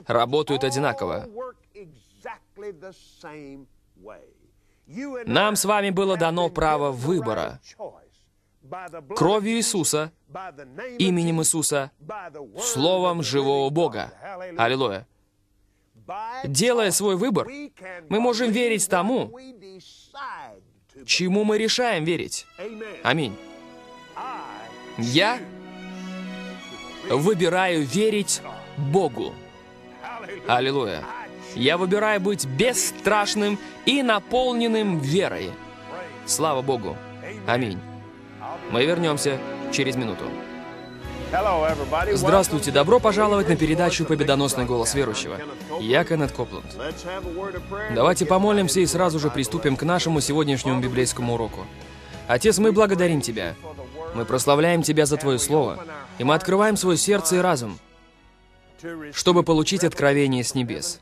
работают одинаково. Нам с вами было дано право выбора кровью Иисуса, именем Иисуса, словом живого Бога. Аллилуйя. Делая свой выбор, мы можем верить тому, чему мы решаем верить. Аминь. Я выбираю верить Богу. Аллилуйя. Я выбираю быть бесстрашным и наполненным верой. Слава Богу. Аминь. Мы вернемся через минуту. Здравствуйте, добро пожаловать на передачу «Победоносный голос верующего». Я Кеннет Копланд. Давайте помолимся и сразу же приступим к нашему сегодняшнему библейскому уроку. Отец, мы благодарим Тебя. Мы прославляем Тебя за Твое Слово, и мы открываем свое сердце и разум, чтобы получить откровение с небес.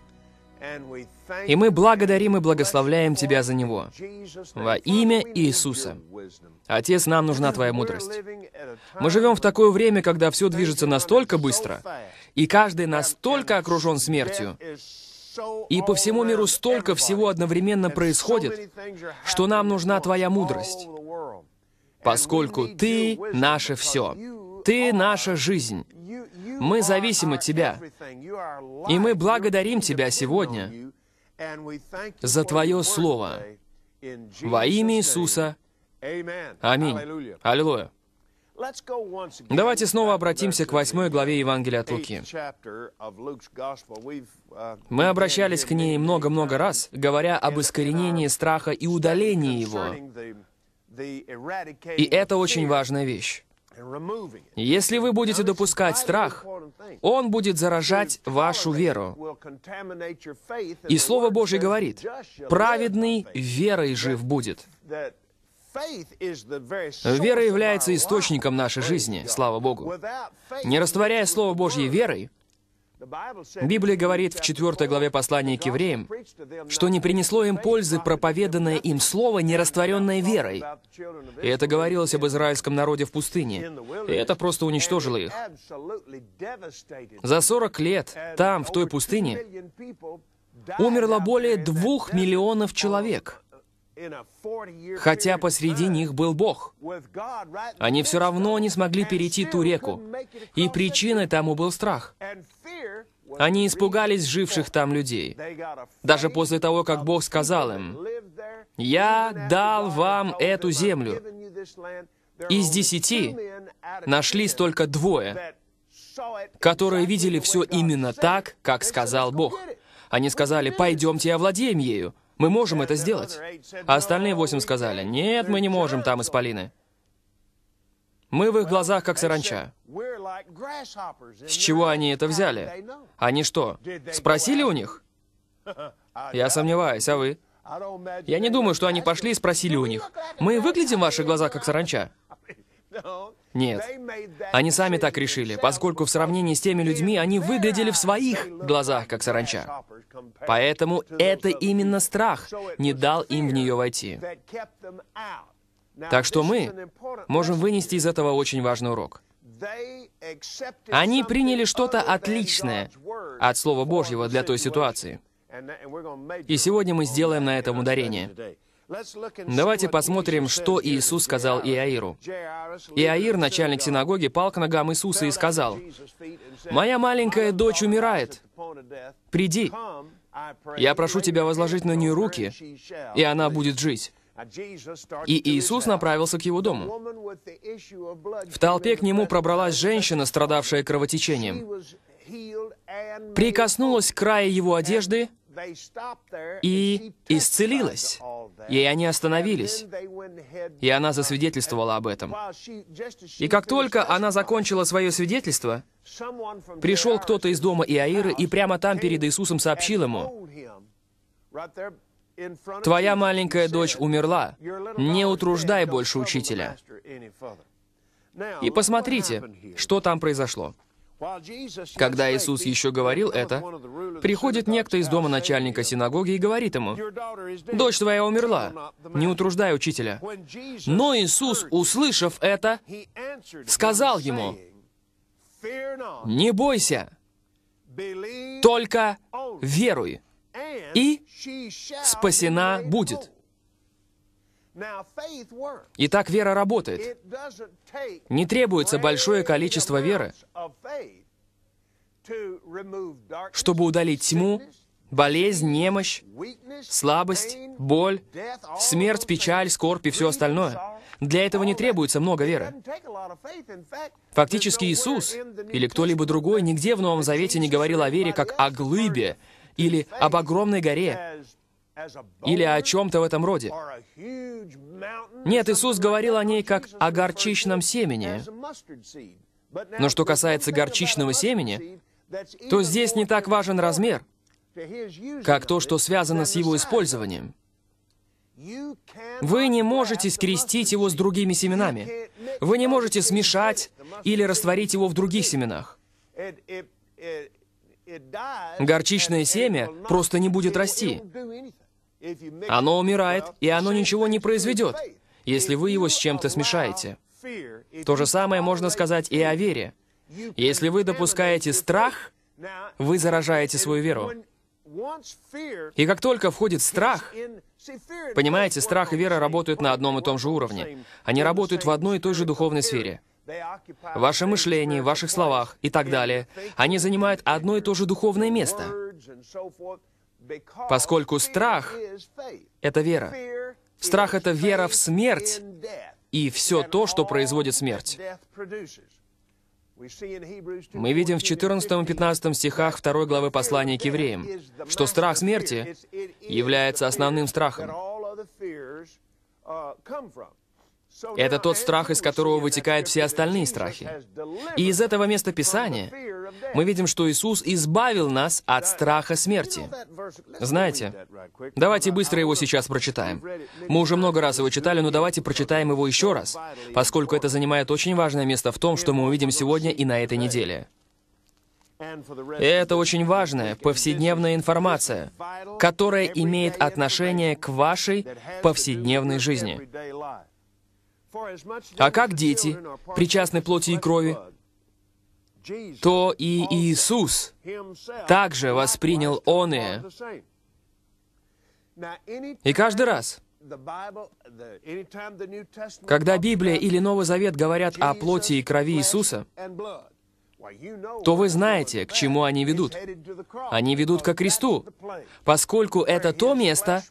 И мы благодарим и благословляем Тебя за него. Во имя Иисуса. Отец, нам нужна твоя мудрость. Мы живем в такое время, когда все движется настолько быстро, и каждый настолько окружен смертью, и по всему миру столько всего одновременно происходит, что нам нужна твоя мудрость, поскольку ты наше все. Ты наша жизнь. Мы зависим от Тебя. И мы благодарим Тебя сегодня за Твое Слово. Во имя Иисуса Аминь. Аллилуйя. Давайте снова обратимся к 8 главе Евангелия от Луки. Uh, Мы обращались к ней много-много раз, говоря об uh, искоренении страха и удалении его. И это очень важная вещь. Если вы будете допускать страх, он будет заражать вашу веру. И Слово Божье говорит, «Праведный верой жив будет». Вера является источником нашей жизни, слава Богу. Не растворяя Слово Божье верой, Библия говорит в 4 главе послания к евреям, что не принесло им пользы проповеданное им слово, не растворенное верой. И это говорилось об израильском народе в пустыне. И это просто уничтожило их. За 40 лет там, в той пустыне, умерло более двух миллионов человек. Хотя посреди них был Бог. Они все равно не смогли перейти ту реку. И причиной тому был страх. Они испугались живших там людей. Даже после того, как Бог сказал им, «Я дал вам эту землю». Из десяти нашлись только двое, которые видели все именно так, как сказал Бог. Они сказали, «Пойдемте овладеем ею». Мы можем это сделать. А остальные восемь сказали, нет, мы не можем, там исполины. Мы в их глазах как саранча. С чего они это взяли? Они что, спросили у них? Я сомневаюсь, а вы? Я не думаю, что они пошли и спросили у них. Мы выглядим в ваших глазах как саранча? Нет. Они сами так решили, поскольку в сравнении с теми людьми они выглядели в своих глазах, как саранча. Поэтому это именно страх не дал им в нее войти. Так что мы можем вынести из этого очень важный урок. Они приняли что-то отличное от Слова Божьего для той ситуации. И сегодня мы сделаем на этом ударение. Давайте посмотрим, что Иисус сказал Иаиру. Иаир, начальник синагоги, пал к ногам Иисуса и сказал, «Моя маленькая дочь умирает. Приди. Я прошу тебя возложить на нее руки, и она будет жить». И Иисус направился к его дому. В толпе к нему пробралась женщина, страдавшая кровотечением. Прикоснулась к краю его одежды и исцелилась. И они остановились. И она засвидетельствовала об этом. И как только она закончила свое свидетельство, пришел кто-то из дома Иаира и прямо там перед Иисусом сообщил ему, «Твоя маленькая дочь умерла. Не утруждай больше учителя». И посмотрите, что там произошло. Когда Иисус еще говорил это, приходит некто из дома начальника синагоги и говорит ему, «Дочь твоя умерла, не утруждай учителя». Но Иисус, услышав это, сказал ему, «Не бойся, только веруй, и спасена будет». Итак, вера работает. Не требуется большое количество веры, чтобы удалить тьму, болезнь, немощь, слабость, боль, смерть, печаль, скорбь и все остальное. Для этого не требуется много веры. Фактически Иисус или кто-либо другой нигде в Новом Завете не говорил о вере как о глыбе или об огромной горе или о чем-то в этом роде. Нет, Иисус говорил о ней как о горчичном семени. Но что касается горчичного семени, то здесь не так важен размер, как то, что связано с его использованием. Вы не можете скрестить его с другими семенами. Вы не можете смешать или растворить его в других семенах. Горчичное семя просто не будет расти. Оно умирает, и оно ничего не произведет, если вы его с чем-то смешаете. То же самое можно сказать и о вере. Если вы допускаете страх, вы заражаете свою веру. И как только входит страх, понимаете, страх и вера работают на одном и том же уровне. Они работают в одной и той же духовной сфере. В вашем мышлении, в ваших словах и так далее. Они занимают одно и то же духовное место. Поскольку страх — это вера. Страх — это вера в смерть и все то, что производит смерть. Мы видим в 14 и 15 стихах 2 главы послания к евреям, что страх смерти является основным страхом, это тот страх, из которого вытекают все остальные страхи. И из этого места Писания мы видим, что Иисус избавил нас от страха смерти. Знаете, давайте быстро его сейчас прочитаем. Мы уже много раз его читали, но давайте прочитаем его еще раз, поскольку это занимает очень важное место в том, что мы увидим сегодня и на этой неделе. И это очень важная повседневная информация, которая имеет отношение к вашей повседневной жизни. А как дети, причастны плоти и крови, то и Иисус также воспринял оные. И каждый раз, когда Библия или Новый Завет говорят о плоти и крови Иисуса, то вы знаете, к чему они ведут. Они ведут ко кресту, поскольку это то место,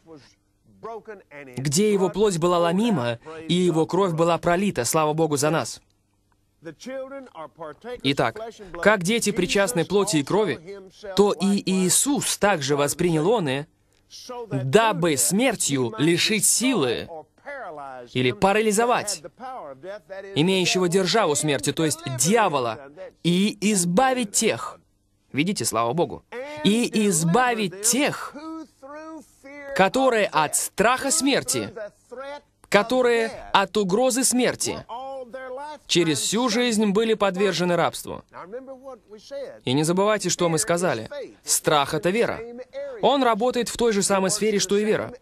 где его плоть была ломима, и его кровь была пролита, слава Богу за нас. Итак, как дети причастны плоти и крови, то и Иисус также воспринял он и, дабы смертью лишить силы или парализовать имеющего державу смерти, то есть дьявола, и избавить тех, видите, слава Богу, и избавить тех, которые от страха смерти, которые от угрозы смерти через всю жизнь были подвержены рабству. И не забывайте, что мы сказали. Страх — это вера. Он работает в той же самой сфере, что и вера.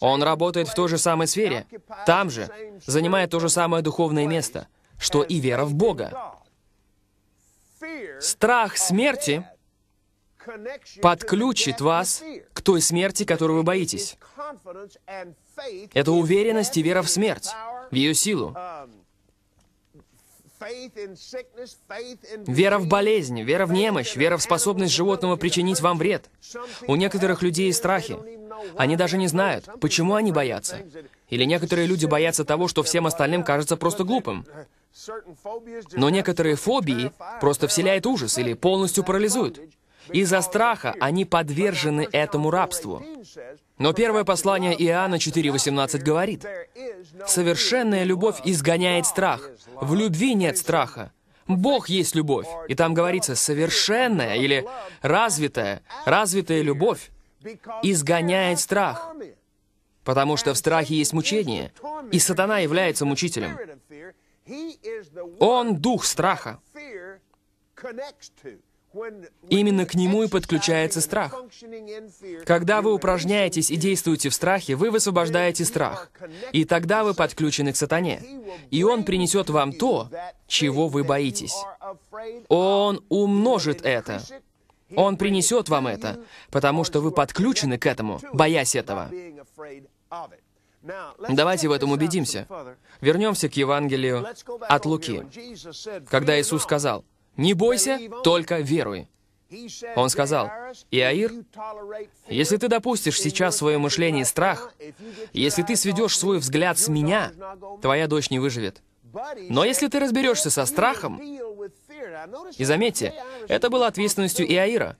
Он работает в той же самой сфере, там же, занимая то же самое духовное место, что и вера в Бога. Страх смерти — подключит вас к той смерти, которую вы боитесь. Это уверенность и um, вера в смерть, в ее силу. Вера в болезнь, вера в немощь, вера в способность животного причинить вам вред. У некоторых людей страхи. Они даже не знают, почему они боятся. Или некоторые люди боятся того, что всем остальным кажется просто глупым. Uh, Но некоторые фобии просто вселяют ужас или полностью парализуют. Из-за страха они подвержены этому рабству. Но первое послание Иоанна 4.18 говорит, «Совершенная любовь изгоняет страх. В любви нет страха. Бог есть любовь». И там говорится «совершенная» или «развитая», «развитая любовь» изгоняет страх, потому что в страхе есть мучение, и сатана является мучителем. Он — дух страха. Именно к нему и подключается страх. Когда вы упражняетесь и действуете в страхе, вы высвобождаете страх. И тогда вы подключены к сатане. И он принесет вам то, чего вы боитесь. Он умножит это. Он принесет вам это, потому что вы подключены к этому, боясь этого. Давайте в этом убедимся. Вернемся к Евангелию от Луки, когда Иисус сказал, не бойся, только веруй. Он сказал, «Иаир, если ты допустишь сейчас в своем мышлении страх, если ты сведешь свой взгляд с меня, твоя дочь не выживет. Но если ты разберешься со страхом, и заметьте, это было ответственностью Иаира,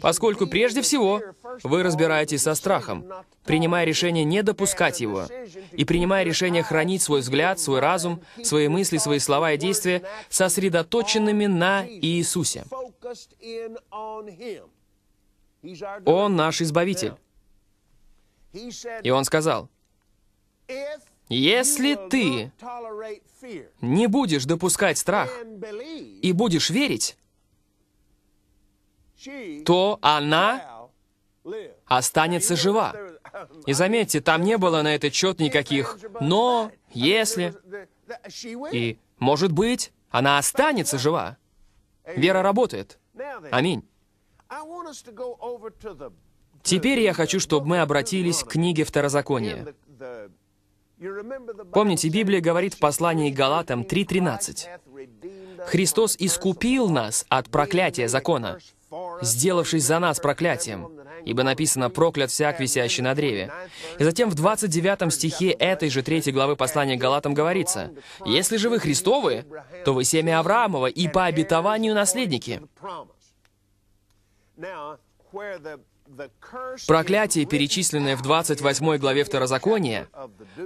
поскольку прежде всего вы разбираетесь со страхом, принимая решение не допускать его, и принимая решение хранить свой взгляд, свой разум, свои мысли, свои слова и действия сосредоточенными на Иисусе. Он наш Избавитель. И он сказал, если ты не будешь допускать страх и будешь верить, то она останется жива. И заметьте, там не было на этот счет никаких «но», «если». И, может быть, она останется жива. Вера работает. Аминь. Теперь я хочу, чтобы мы обратились к книге Второзакония. Помните, Библия говорит в послании Галатам 3.13. «Христос искупил нас от проклятия закона, сделавшись за нас проклятием, ибо написано «проклят всяк, висящий на древе». И затем в 29 стихе этой же третьей главы послания Галатам говорится, «Если же вы Христовы, то вы семя Авраамова и по обетованию наследники». Проклятие, перечисленное в 28 главе Второзакония,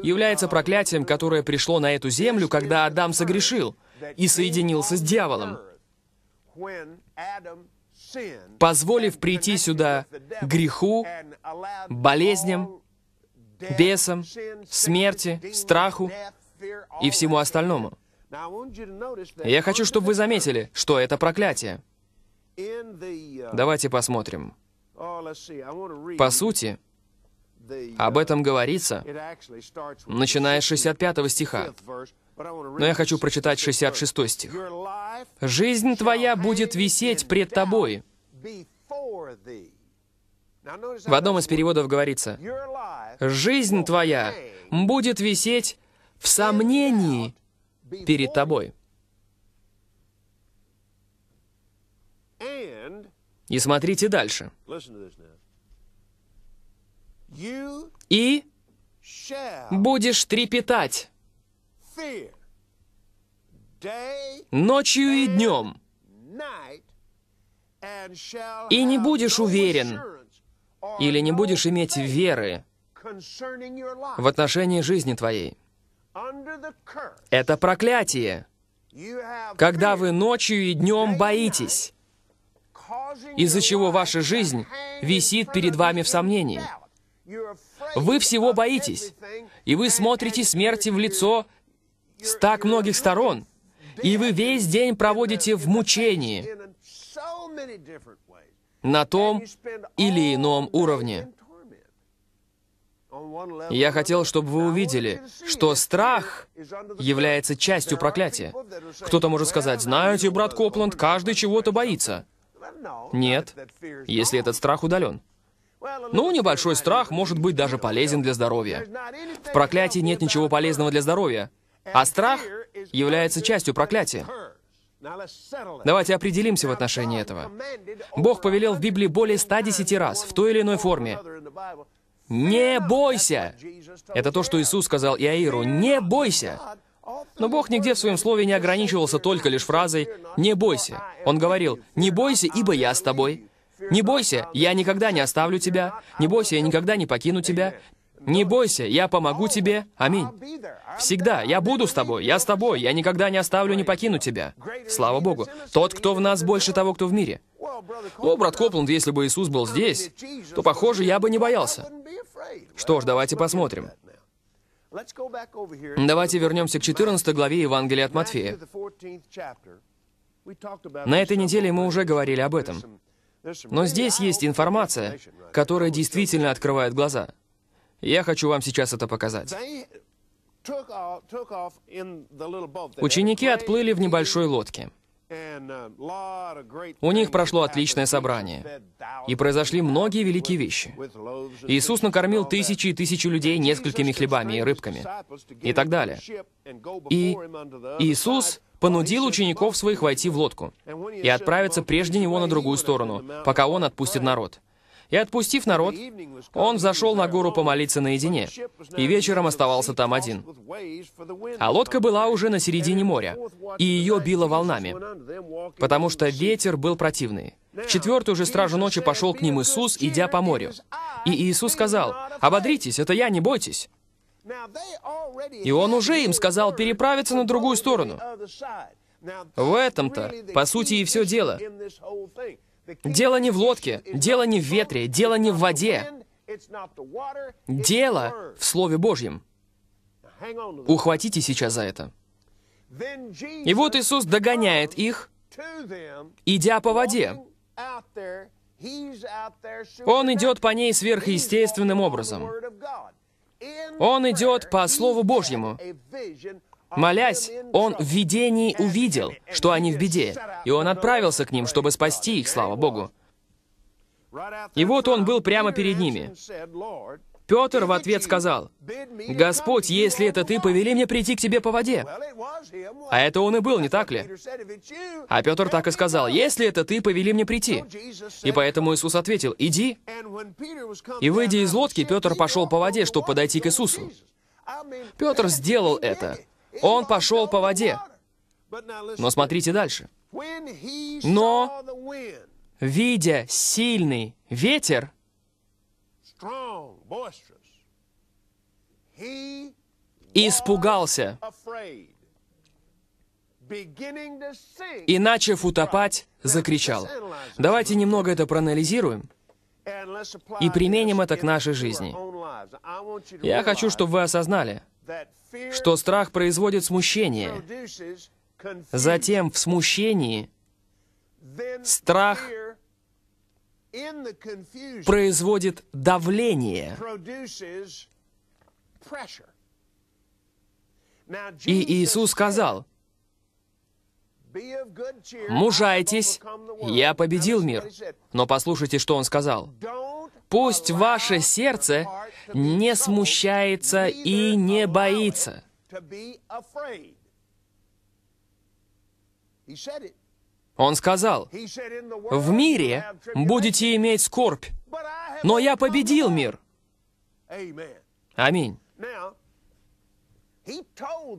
является проклятием, которое пришло на эту землю, когда Адам согрешил и соединился с дьяволом, позволив прийти сюда греху, болезням, бесам, смерти, страху и всему остальному. Я хочу, чтобы вы заметили, что это проклятие. Давайте посмотрим. По сути, об этом говорится, начиная с 65 стиха. Но я хочу прочитать 66 стих. «Жизнь твоя будет висеть пред тобой». В одном из переводов говорится, «Жизнь твоя будет висеть в сомнении перед тобой». И смотрите дальше. И будешь трепетать ночью и днем, и не будешь уверен или не будешь иметь веры в отношении жизни твоей. Это проклятие, когда вы ночью и днем боитесь из-за чего ваша жизнь висит перед вами в сомнении. Вы всего боитесь, и вы смотрите смерти в лицо с так многих сторон, и вы весь день проводите в мучении на том или ином уровне. Я хотел, чтобы вы увидели, что страх является частью проклятия. Кто-то может сказать, «Знаете, брат Копланд, каждый чего-то боится». Нет, если этот страх удален. Ну, небольшой страх может быть даже полезен для здоровья. В проклятии нет ничего полезного для здоровья, а страх является частью проклятия. Давайте определимся в отношении этого. Бог повелел в Библии более 110 раз, в той или иной форме. «Не бойся!» Это то, что Иисус сказал Иаиру. «Не бойся!» Но Бог нигде в своем слове не ограничивался только лишь фразой «не бойся». Он говорил «не бойся, ибо я с тобой». «Не бойся, я никогда не оставлю тебя». «Не бойся, я никогда не покину тебя». «Не бойся, я помогу тебе». Аминь. Всегда. Я буду с тобой. Я с тобой. Я никогда не оставлю, не покину тебя. Слава Богу. Тот, кто в нас, больше того, кто в мире. О, брат Копланд, если бы Иисус был здесь, то, похоже, я бы не боялся. Что ж, давайте посмотрим. Давайте вернемся к 14 главе Евангелия от Матфея. На этой неделе мы уже говорили об этом. Но здесь есть информация, которая действительно открывает глаза. Я хочу вам сейчас это показать. Ученики отплыли в небольшой лодке. У них прошло отличное собрание, и произошли многие великие вещи. Иисус накормил тысячи и тысячи людей несколькими хлебами и рыбками, и так далее. И Иисус понудил учеников своих войти в лодку и отправиться прежде него на другую сторону, пока он отпустит народ. И отпустив народ, он зашел на гору помолиться наедине, и вечером оставался там один. А лодка была уже на середине моря, и ее било волнами, потому что ветер был противный. В четвертую же стражу ночи пошел к ним Иисус, идя по морю. И Иисус сказал, «Ободритесь, это я, не бойтесь». И он уже им сказал переправиться на другую сторону. В этом-то, по сути, и все дело. Дело не в лодке, дело не в ветре, дело не в воде. Дело в Слове Божьем. Ухватите сейчас за это. И вот Иисус догоняет их, идя по воде. Он идет по ней сверхъестественным образом. Он идет по Слову Божьему. Молясь, он в видении увидел, что они в беде, и он отправился к ним, чтобы спасти их, слава Богу. И вот он был прямо перед ними. Петр в ответ сказал, «Господь, если это ты, повели мне прийти к тебе по воде». А это он и был, не так ли? А Петр так и сказал, «Если это ты, повели мне прийти». И поэтому Иисус ответил, «Иди». И выйдя из лодки, Петр пошел по воде, чтобы подойти к Иисусу. Петр сделал это. Он пошел по воде. Но смотрите дальше. Но, видя сильный ветер, испугался и, начав утопать, закричал. Давайте немного это проанализируем и применим это к нашей жизни. Я хочу, чтобы вы осознали, что страх производит смущение. Затем в смущении страх производит давление. И Иисус сказал, «Мужайтесь, я победил мир». Но послушайте, что он сказал. «Пусть ваше сердце не смущается и не боится». Он сказал, «В мире будете иметь скорбь, но я победил мир». Аминь.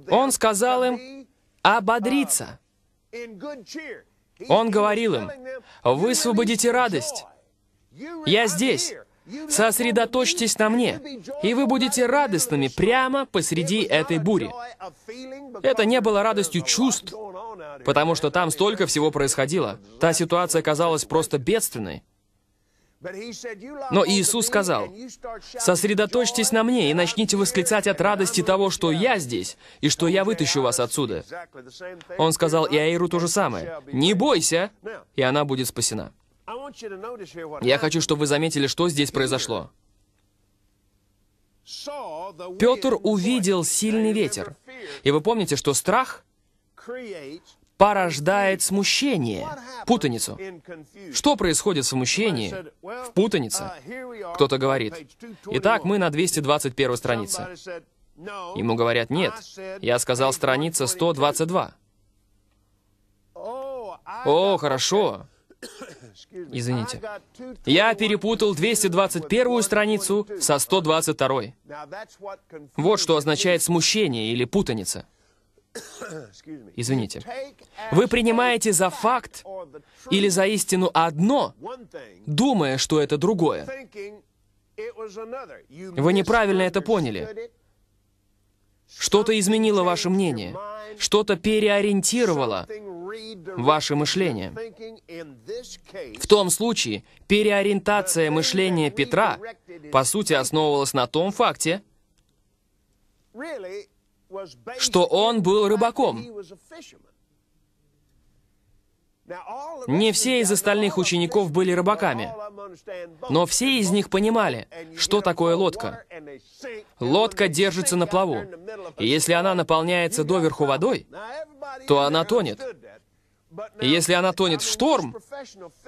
Он сказал им ободриться. Он говорил им, «Высвободите радость. Я здесь. Сосредоточьтесь на мне, и вы будете радостными прямо посреди этой бури». Это не было радостью чувств, потому что там столько всего происходило. Та ситуация казалась просто бедственной. Но Иисус сказал, «Сосредоточьтесь на мне и начните восклицать от радости того, что я здесь, и что я вытащу вас отсюда». Он сказал и Аиру то же самое, «Не бойся, и она будет спасена». Я хочу, чтобы вы заметили, что здесь произошло. Петр увидел сильный ветер. И вы помните, что страх порождает смущение, путаницу. Что происходит в смущении, в путанице? Кто-то говорит, «Итак, мы на 221 странице». Ему говорят, «Нет, я сказал страница 122». «О, хорошо». Извините. Я перепутал 221 страницу со 122. Вот что означает смущение или путаница. Извините. Вы принимаете за факт или за истину одно, думая, что это другое. Вы неправильно это поняли. Что-то изменило ваше мнение, что-то переориентировало ваше мышление. В том случае переориентация мышления Петра, по сути, основывалась на том факте, что он был рыбаком. Не все из остальных учеников были рыбаками, но все из них понимали, что такое лодка. Лодка держится на плаву, и если она наполняется доверху водой, то она тонет если она тонет в шторм,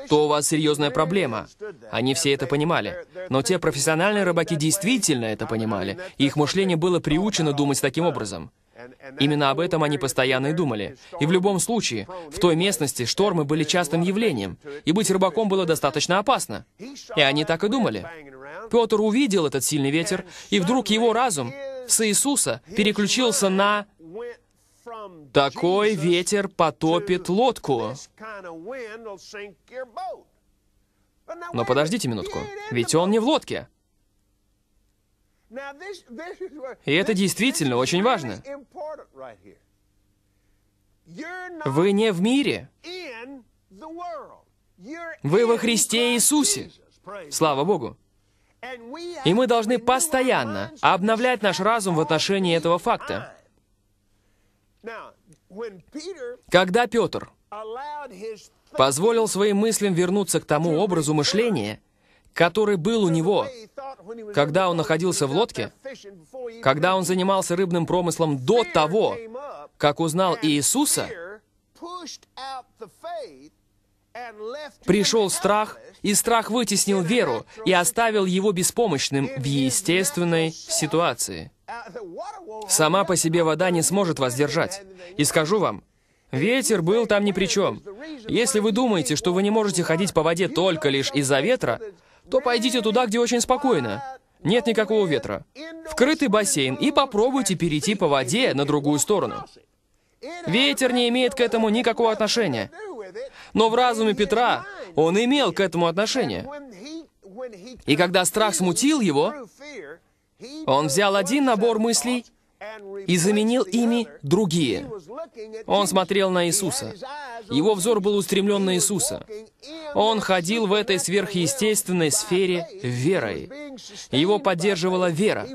то у вас серьезная проблема. Они все это понимали. Но те профессиональные рыбаки действительно это понимали. И их мышление было приучено думать таким образом. Именно об этом они постоянно и думали. И в любом случае, в той местности штормы были частым явлением, и быть рыбаком было достаточно опасно. И они так и думали. Петр увидел этот сильный ветер, и вдруг его разум с Иисуса переключился на такой ветер потопит лодку. Но подождите минутку, ведь он не в лодке. И это действительно очень важно. Вы не в мире. Вы во Христе Иисусе. Слава Богу. И мы должны постоянно обновлять наш разум в отношении этого факта. Когда Петр позволил своим мыслям вернуться к тому образу мышления, который был у него, когда он находился в лодке, когда он занимался рыбным промыслом до того, как узнал Иисуса, пришел страх и страх вытеснил веру и оставил его беспомощным в естественной ситуации. Сама по себе вода не сможет вас держать. И скажу вам, ветер был там ни при чем. Если вы думаете, что вы не можете ходить по воде только лишь из-за ветра, то пойдите туда, где очень спокойно. Нет никакого ветра. Вкрытый бассейн и попробуйте перейти по воде на другую сторону. Ветер не имеет к этому никакого отношения. Но в разуме Петра он имел к этому отношение. И когда страх смутил его, он взял один набор мыслей — и заменил ими другие. Он смотрел на Иисуса. Его взор был устремлен на Иисуса. Он ходил в этой сверхъестественной сфере верой. Его поддерживала вера.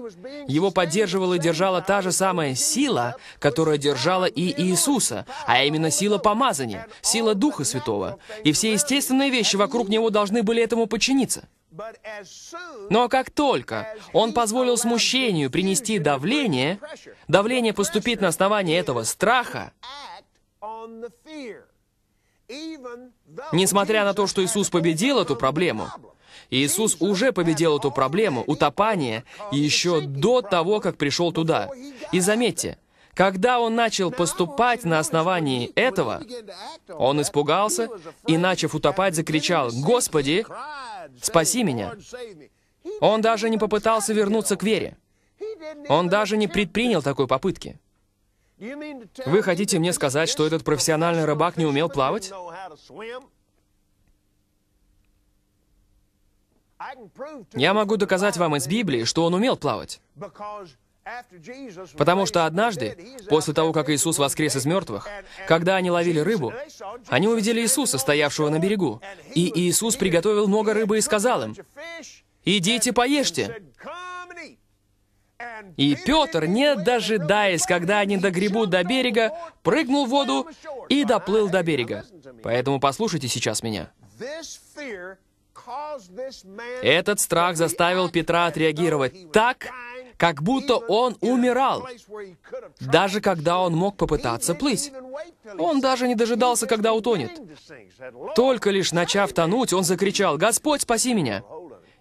Его поддерживала и держала та же самая сила, которая держала и Иисуса, а именно сила помазания, сила Духа Святого. И все естественные вещи вокруг него должны были этому подчиниться. Но как только он позволил смущению принести давление, давление поступить на основании этого страха, несмотря на то, что Иисус победил эту проблему, Иисус уже победил эту проблему, утопание, еще до того, как пришел туда. И заметьте, когда он начал поступать на основании этого, он испугался и, начав утопать, закричал, «Господи, спаси меня!» Он даже не попытался вернуться к вере. Он даже не предпринял такой попытки. Вы хотите мне сказать, что этот профессиональный рыбак не умел плавать? Я могу доказать вам из Библии, что он умел плавать. Потому что однажды, после того, как Иисус воскрес из мертвых, когда они ловили рыбу, они увидели Иисуса, стоявшего на берегу. И Иисус приготовил много рыбы и сказал им, «Идите, поешьте». И Петр, не дожидаясь, когда они догребут до берега, прыгнул в воду и доплыл до берега. Поэтому послушайте сейчас меня. Этот страх заставил Петра отреагировать так, как будто он умирал, даже когда он мог попытаться плыть. Он даже не дожидался, когда утонет. Только лишь начав тонуть, он закричал, «Господь, спаси меня!»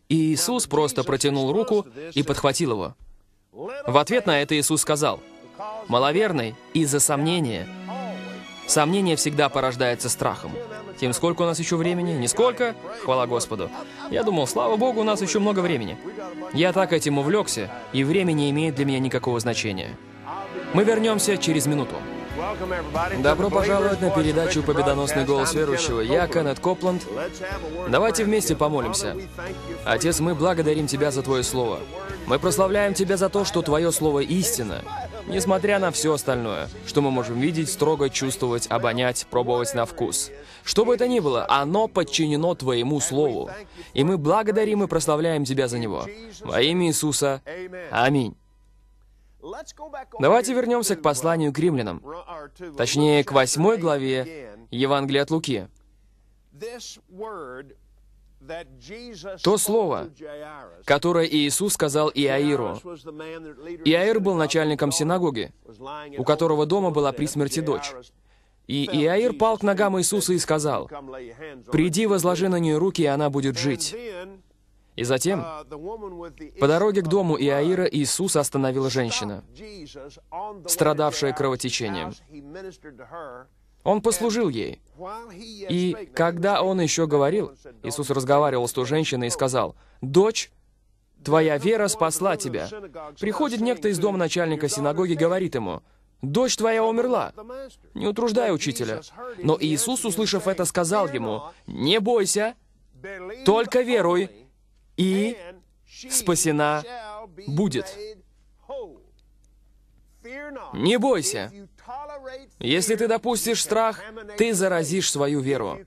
И Иисус просто протянул руку и подхватил его. В ответ на это Иисус сказал, «Маловерный из-за сомнения». Сомнение всегда порождается страхом. Тим, сколько у нас еще времени? Нисколько? Хвала Господу. Я думал, слава Богу, у нас еще много времени. Я так этим увлекся, и время не имеет для меня никакого значения. Мы вернемся через минуту. Добро пожаловать на передачу «Победоносный голос верующего». Я Кеннет Копланд. Давайте вместе помолимся. Отец, мы благодарим Тебя за Твое Слово. Мы прославляем Тебя за то, что Твое Слово истина несмотря на все остальное, что мы можем видеть, строго чувствовать, обонять, пробовать на вкус. Что бы это ни было, оно подчинено Твоему Слову. И мы благодарим и прославляем Тебя за него. Во имя Иисуса. Аминь. Давайте вернемся к посланию к римлянам, точнее, к восьмой главе Евангелия от Луки. То слово, которое Иисус сказал Иаиру. Иаир был начальником синагоги, у которого дома была при смерти дочь. И Иаир пал к ногам Иисуса и сказал, «Приди, возложи на нее руки, и она будет жить». И затем, uh, по дороге к дому Иаира Иисус остановил женщину, страдавшая кровотечением. Он послужил ей. И когда он еще говорил, Иисус разговаривал с той женщиной и сказал, «Дочь, твоя вера спасла тебя». Приходит некто из дома начальника синагоги и говорит ему, «Дочь твоя умерла». Не утруждай учителя. Но Иисус, услышав это, сказал ему, «Не бойся, только веруй, и спасена будет». Не бойся. Если ты допустишь страх, ты заразишь свою веру.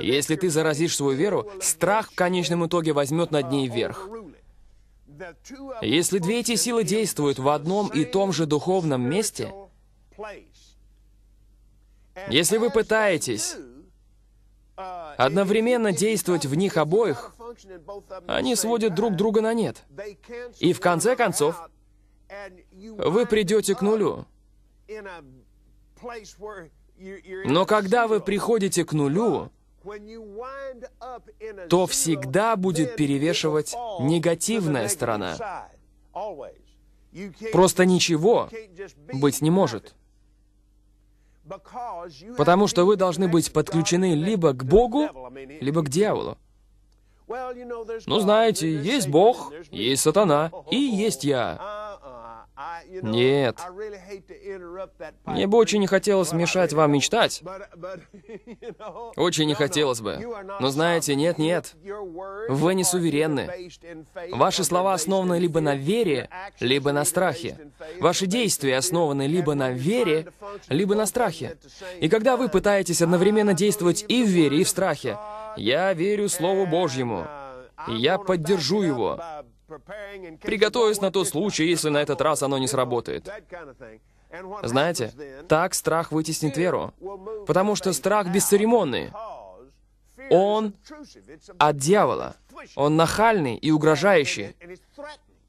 Если ты заразишь свою веру, страх в конечном итоге возьмет над ней верх. Если две эти силы действуют в одном и том же духовном месте, если вы пытаетесь одновременно действовать в них обоих, они сводят друг друга на нет. И в конце концов, вы придете к нулю. Но когда вы приходите к нулю, то всегда будет перевешивать негативная сторона. Просто ничего быть не может. Потому что вы должны быть подключены либо к Богу, либо к дьяволу. Ну, знаете, есть Бог, есть сатана и есть я. Нет. Мне бы очень не хотелось мешать вам мечтать. Очень не хотелось бы. Но знаете, нет-нет, вы не суверенны. Ваши слова основаны либо на вере, либо на страхе. Ваши действия основаны либо на вере, либо на страхе. И когда вы пытаетесь одновременно действовать и в вере, и в страхе, я верю Слову Божьему, uh, я поддержу его, Приготовьтесь на тот случай, если на этот раз оно не сработает. Знаете, так страх вытеснит веру, потому что страх бесцеремонный. Он от дьявола. Он нахальный и угрожающий,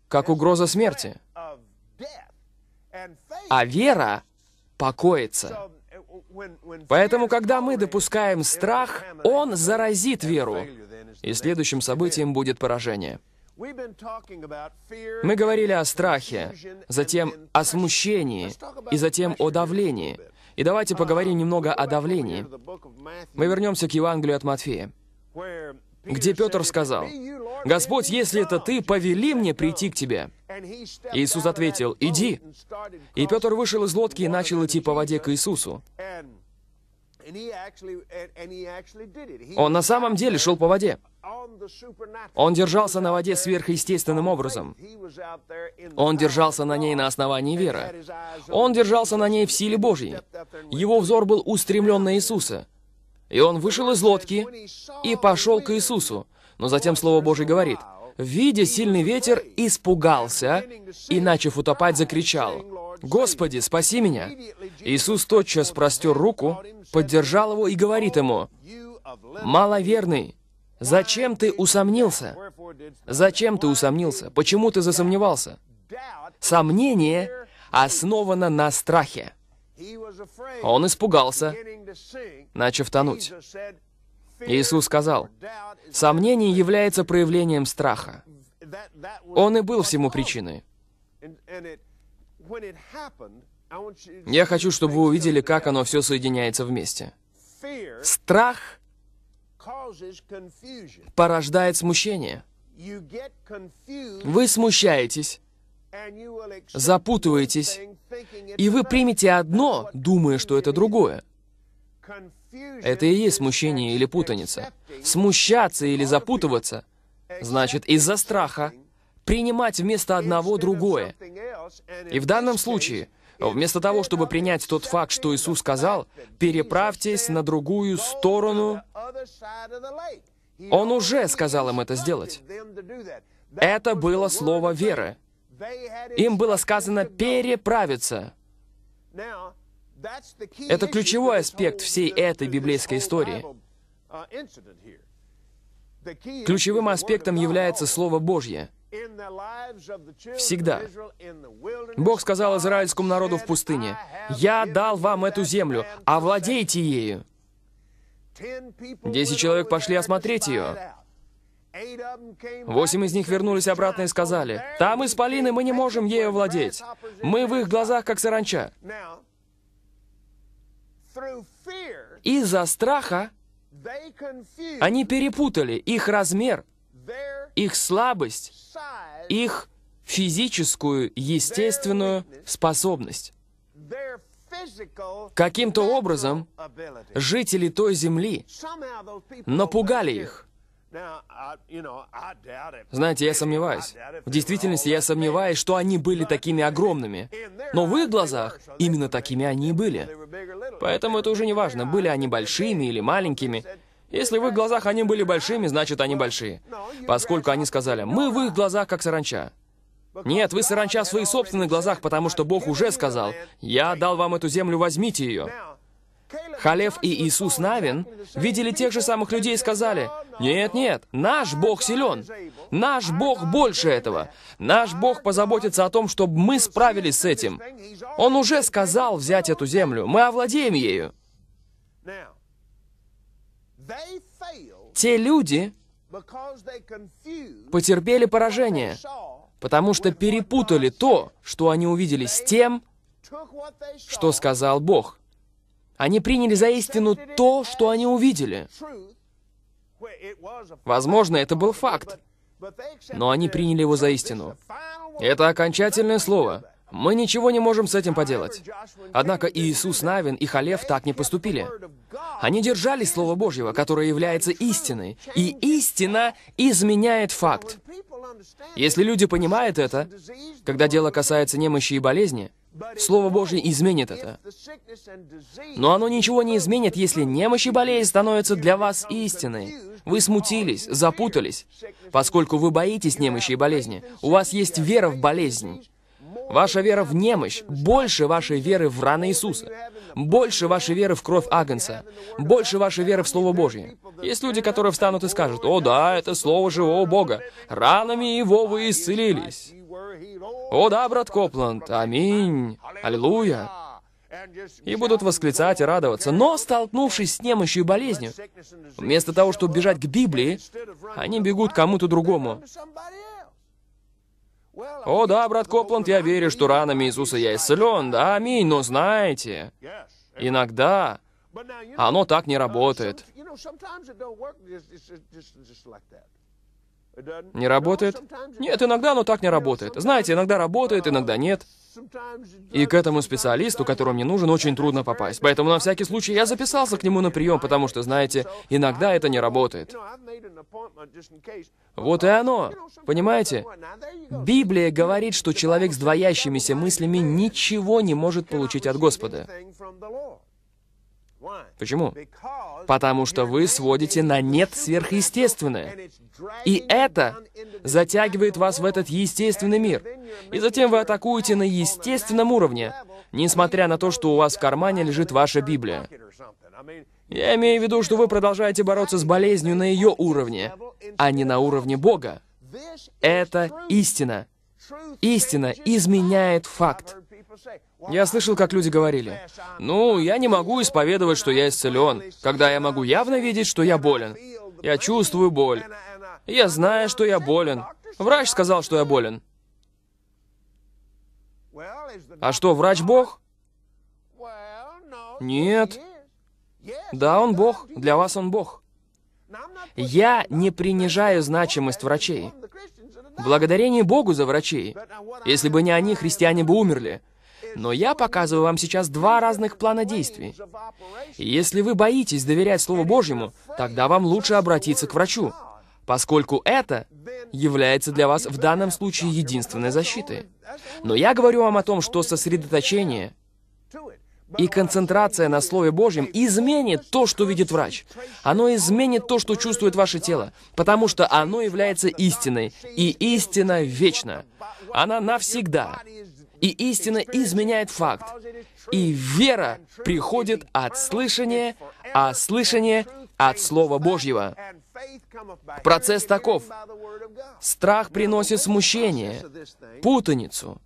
как угроза смерти. А вера покоится. Uh, Поэтому, когда мы допускаем страх, он заразит веру, и следующим событием будет поражение. Мы говорили о страхе, затем о смущении и затем о давлении. И давайте uh, поговорим немного о давлении. Мы вернемся к Евангелию от Матфея, где Петр сказал, «Господь, если это Ты, повели мне прийти к Тебе». Иисус ответил, «Иди». И Петр вышел из лодки и начал идти по воде к Иисусу. Он на самом деле шел по воде. Он держался на воде сверхъестественным образом. Он держался на ней на основании веры. Он держался на ней в силе Божьей. Его взор был устремлен на Иисуса. И он вышел из лодки и пошел к Иисусу. Но затем Слово Божье говорит, «Видя сильный ветер, испугался и, начав утопать, закричал, «Господи, спаси меня!» Иисус тотчас простер руку, поддержал его и говорит ему, «Маловерный, зачем ты усомнился? Зачем ты усомнился? Почему ты засомневался?» Сомнение основано на страхе. Он испугался, начав тонуть. Иисус сказал, «Сомнение является проявлением страха». Он и был всему причиной. Я хочу, чтобы вы увидели, как оно все соединяется вместе. Страх порождает смущение. Вы смущаетесь, запутываетесь, и вы примете одно, думая, что это другое. Это и есть смущение или путаница. Смущаться или запутываться значит из-за страха принимать вместо одного другое. И в данном случае, вместо того, чтобы принять тот факт, что Иисус сказал, «Переправьтесь на другую сторону», Он уже сказал им это сделать. Это было слово веры. Им было сказано «переправиться». Это ключевой аспект всей этой библейской истории. Ключевым аспектом является Слово Божье. Всегда. Бог сказал израильскому народу в пустыне, «Я дал вам эту землю, овладейте ею». Десять человек пошли осмотреть ее. Восемь из них вернулись обратно и сказали, «Там исполины, мы не можем ею владеть. Мы в их глазах, как саранча». Из-за страха они перепутали их размер их слабость, их физическую, естественную способность. Каким-то образом жители той земли напугали их. Знаете, я сомневаюсь. В действительности я сомневаюсь, что они были такими огромными. Но в их глазах именно такими они и были. Поэтому это уже не важно, были они большими или маленькими. Если в их глазах они были большими, значит, они большие. Поскольку они сказали, мы в их глазах как саранча. Нет, вы саранча в своих собственных глазах, потому что Бог уже сказал, «Я дал вам эту землю, возьмите ее». Халев и Иисус Навин видели тех же самых людей и сказали, «Нет, нет, наш Бог силен, наш Бог больше этого, наш Бог позаботится о том, чтобы мы справились с этим. Он уже сказал взять эту землю, мы овладеем ею». Те люди потерпели поражение, потому что перепутали то, что они увидели, с тем, что сказал Бог. Они приняли за истину то, что они увидели. Возможно, это был факт, но они приняли его за истину. Это окончательное слово. Мы ничего не можем с этим поделать. Однако Иисус Навин и Халев так не поступили. Они держались Слова Божьего, которое является истиной, и истина изменяет факт. Если люди понимают это, когда дело касается немощи и болезни, Слово Божье изменит это. Но оно ничего не изменит, если немощь и болезнь становятся для вас истиной. Вы смутились, запутались, поскольку вы боитесь немощи и болезни. У вас есть вера в болезнь. Ваша вера в немощь больше вашей веры в раны Иисуса. Больше вашей веры в кровь Агнца. Больше вашей веры в Слово Божье. Есть люди, которые встанут и скажут, «О да, это Слово живого Бога. Ранами Его вы исцелились». «О да, брат Копланд, аминь, аллилуйя» и будут восклицать и радоваться. Но, столкнувшись с немощью и болезнью, вместо того, чтобы бежать к Библии, они бегут кому-то другому. «О да, брат Копланд, я верю, что ранами Иисуса я исцелен, да, аминь, но знаете, иногда оно так не работает». Не работает? Нет, иногда оно так не работает. Знаете, иногда работает, иногда нет. И к этому специалисту, которому мне нужен, очень трудно попасть. Поэтому на всякий случай я записался к нему на прием, потому что, знаете, иногда это не работает. Вот и оно. Понимаете? Библия говорит, что человек с двоящимися мыслями ничего не может получить от Господа. Почему? Потому что вы сводите на нет сверхъестественное. И это затягивает вас в этот естественный мир. И затем вы атакуете на естественном уровне, несмотря на то, что у вас в кармане лежит ваша Библия. Я имею в виду, что вы продолжаете бороться с болезнью на ее уровне, а не на уровне Бога. Это истина. Истина изменяет факт. Я слышал, как люди говорили, «Ну, я не могу исповедовать, что я исцелен, когда я могу явно видеть, что я болен. Я чувствую боль. Я знаю, что я болен. Врач сказал, что я болен». А что, врач Бог? Нет. Да, он Бог. Для вас он Бог. Я не принижаю значимость врачей. Благодарение Богу за врачей. Если бы не они, христиане бы умерли. Но я показываю вам сейчас два разных плана действий. И если вы боитесь доверять Слову Божьему, тогда вам лучше обратиться к врачу, поскольку это является для вас в данном случае единственной защитой. Но я говорю вам о том, что сосредоточение и концентрация на Слове Божьем изменит то, что видит врач. Оно изменит то, что чувствует ваше тело, потому что оно является истиной, и истина вечна. Она навсегда. И истина изменяет факт. И вера приходит от слышания, а слышание от Слова Божьего. Процесс таков. Страх приносит смущение, путаницу,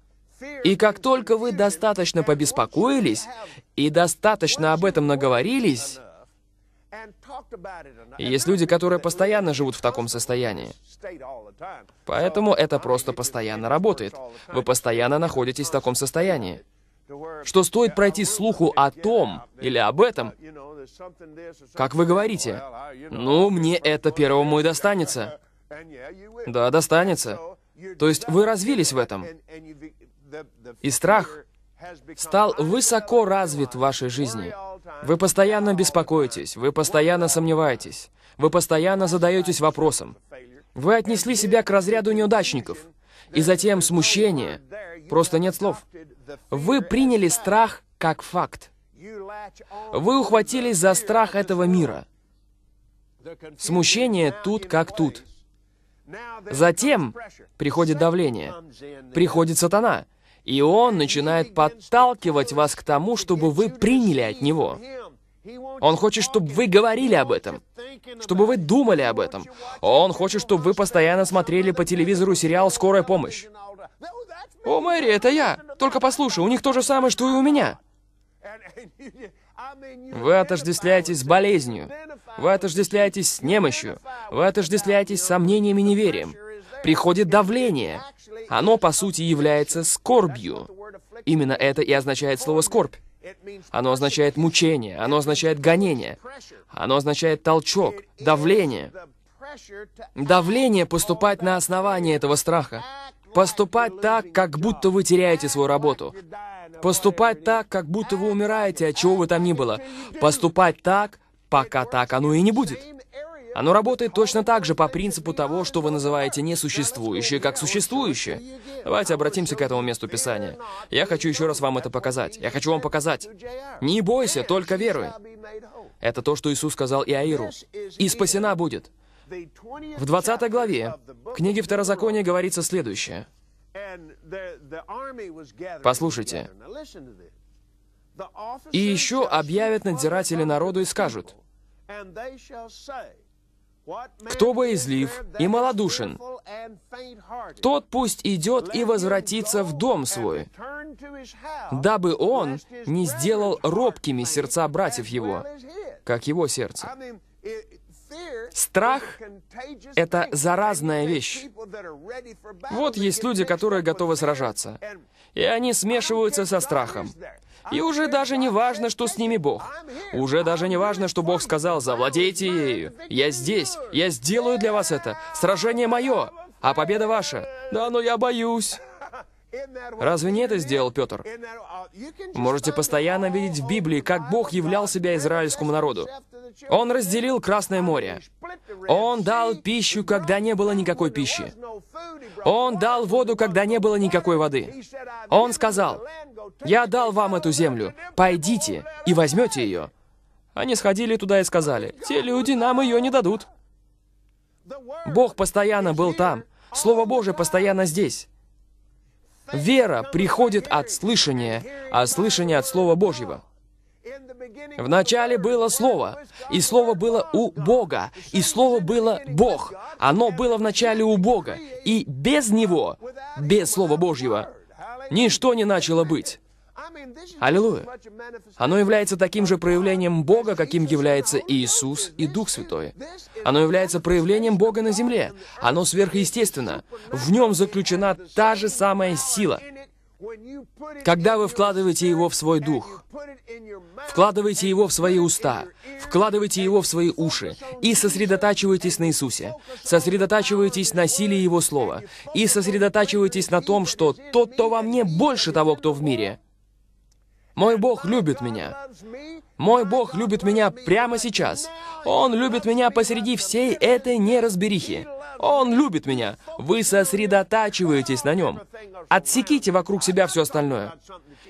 и как только вы достаточно побеспокоились и достаточно об этом наговорились, есть люди, которые постоянно живут в таком состоянии. Поэтому это просто постоянно работает. Вы постоянно находитесь в таком состоянии. Что стоит пройти слуху о том или об этом, как вы говорите, «Ну, мне это первому и достанется». Да, достанется. То есть вы развились в этом. И страх стал высоко развит в вашей жизни. Вы постоянно беспокоитесь, вы постоянно сомневаетесь, вы постоянно задаетесь вопросом. Вы отнесли себя к разряду неудачников. И затем смущение. Просто нет слов. Вы приняли страх как факт. Вы ухватились за страх этого мира. Смущение тут как тут. Затем приходит давление, приходит сатана, и Он начинает подталкивать вас к тому, чтобы вы приняли от Него. Он хочет, чтобы вы говорили об этом, чтобы вы думали об этом. Он хочет, чтобы вы постоянно смотрели по телевизору сериал «Скорая помощь». «О, Мэри, это я! Только послушай, у них то же самое, что и у меня!» Вы отождествляетесь с болезнью, вы отождествляетесь с немощью, вы отождествляетесь с сомнениями и неверием приходит давление. Оно, по сути, является скорбью. Именно это и означает слово «скорбь». Оно означает мучение, оно означает гонение, оно означает толчок, давление. Давление поступать на основании этого страха. Поступать так, как будто вы теряете свою работу. Поступать так, как будто вы умираете, от чего бы там ни было. Поступать так, пока так оно и не будет. Оно работает точно так же по принципу того, что вы называете несуществующее, как существующее. Давайте обратимся к этому месту Писания. Я хочу еще раз вам это показать. Я хочу вам показать. Не бойся, только веруй. Это то, что Иисус сказал Иаиру. «И спасена будет». В 20 главе книги Второзакония говорится следующее. Послушайте. «И еще объявят надзиратели народу и скажут, кто боязлив и малодушен, тот пусть идет и возвратится в дом свой, дабы он не сделал робкими сердца братьев его, как его сердце. Страх — это заразная вещь. Вот есть люди, которые готовы сражаться, и они смешиваются со страхом. И уже даже не важно, что с ними Бог. Уже даже не важно, что Бог сказал, завладейте ею. Я здесь, я сделаю для вас это. Сражение мое, а победа ваша. Да, но я боюсь. Разве не это сделал Петр? Можете постоянно видеть в Библии, как Бог являл себя израильскому народу. Он разделил Красное море. Он дал пищу, когда не было никакой пищи. Он дал воду, когда не было никакой воды. Он сказал, «Я дал вам эту землю, пойдите и возьмете ее». Они сходили туда и сказали, «Те люди нам ее не дадут». Бог постоянно был там. Слово Божие постоянно здесь. Вера приходит от слышания, а слышание от Слова Божьего. В начале было Слово, и Слово было у Бога, и Слово было Бог. Оно было в начале у Бога, и без Него, без Слова Божьего, ничто не начало быть. Аллилуйя! Оно является таким же проявлением Бога, каким является Иисус и Дух Святой. Оно является проявлением Бога на земле. Оно сверхъестественно. В нем заключена та же самая сила. Когда вы вкладываете его в свой дух, вкладываете его в свои уста, вкладываете его в свои уши и сосредотачиваетесь на Иисусе, сосредотачиваетесь на силе Его Слова и сосредотачиваетесь на том, что тот, кто во мне, больше того, кто в мире — мой Бог любит меня. Мой Бог любит меня прямо сейчас. Он любит меня посреди всей этой неразберихи. Он любит меня. Вы сосредотачиваетесь на нем. Отсеките вокруг себя все остальное.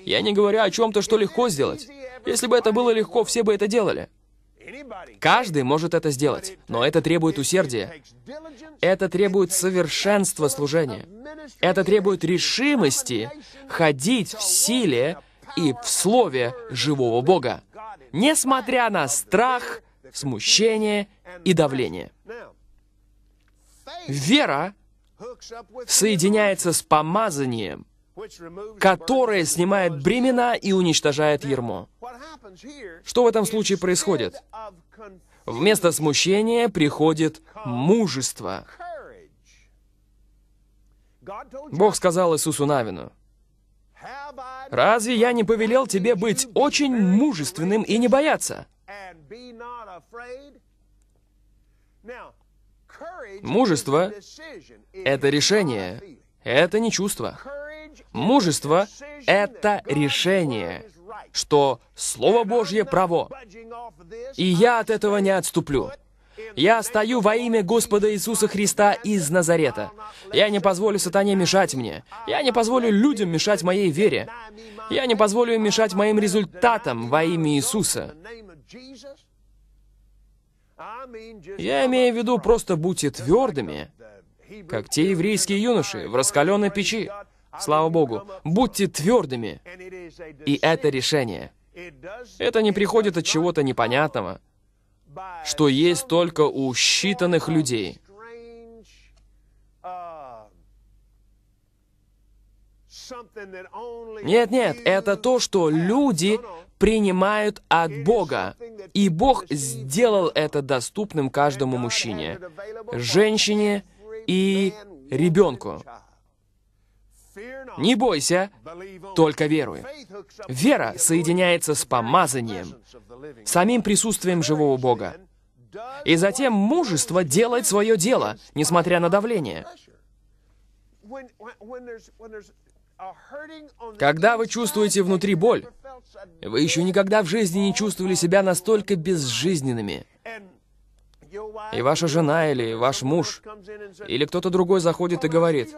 Я не говорю о чем-то, что легко сделать. Если бы это было легко, все бы это делали. Каждый может это сделать, но это требует усердия. Это требует совершенства служения. Это требует решимости ходить в силе и в Слове живого Бога, несмотря на страх, смущение и давление. Вера соединяется с помазанием, которое снимает бремена и уничтожает ермо. Что в этом случае происходит? Вместо смущения приходит мужество. Бог сказал Иисусу Навину, Разве я не повелел тебе быть очень мужественным и не бояться? Мужество — это решение, это не чувство. Мужество — это решение, что Слово Божье право, и я от этого не отступлю. Я стою во имя Господа Иисуса Христа из Назарета. Я не позволю сатане мешать мне. Я не позволю людям мешать моей вере. Я не позволю им мешать моим результатам во имя Иисуса. Я имею в виду, просто будьте твердыми, как те еврейские юноши в раскаленной печи. Слава Богу, будьте твердыми. И это решение. Это не приходит от чего-то непонятного что есть только у считанных людей. Нет, нет, это то, что люди принимают от Бога. И Бог сделал это доступным каждому мужчине, женщине и ребенку. Не бойся, только веруй. Вера соединяется с помазанием, самим присутствием живого Бога. И затем мужество делает свое дело, несмотря на давление. Когда вы чувствуете внутри боль, вы еще никогда в жизни не чувствовали себя настолько безжизненными и ваша жена или ваш муж, или кто-то другой заходит и говорит,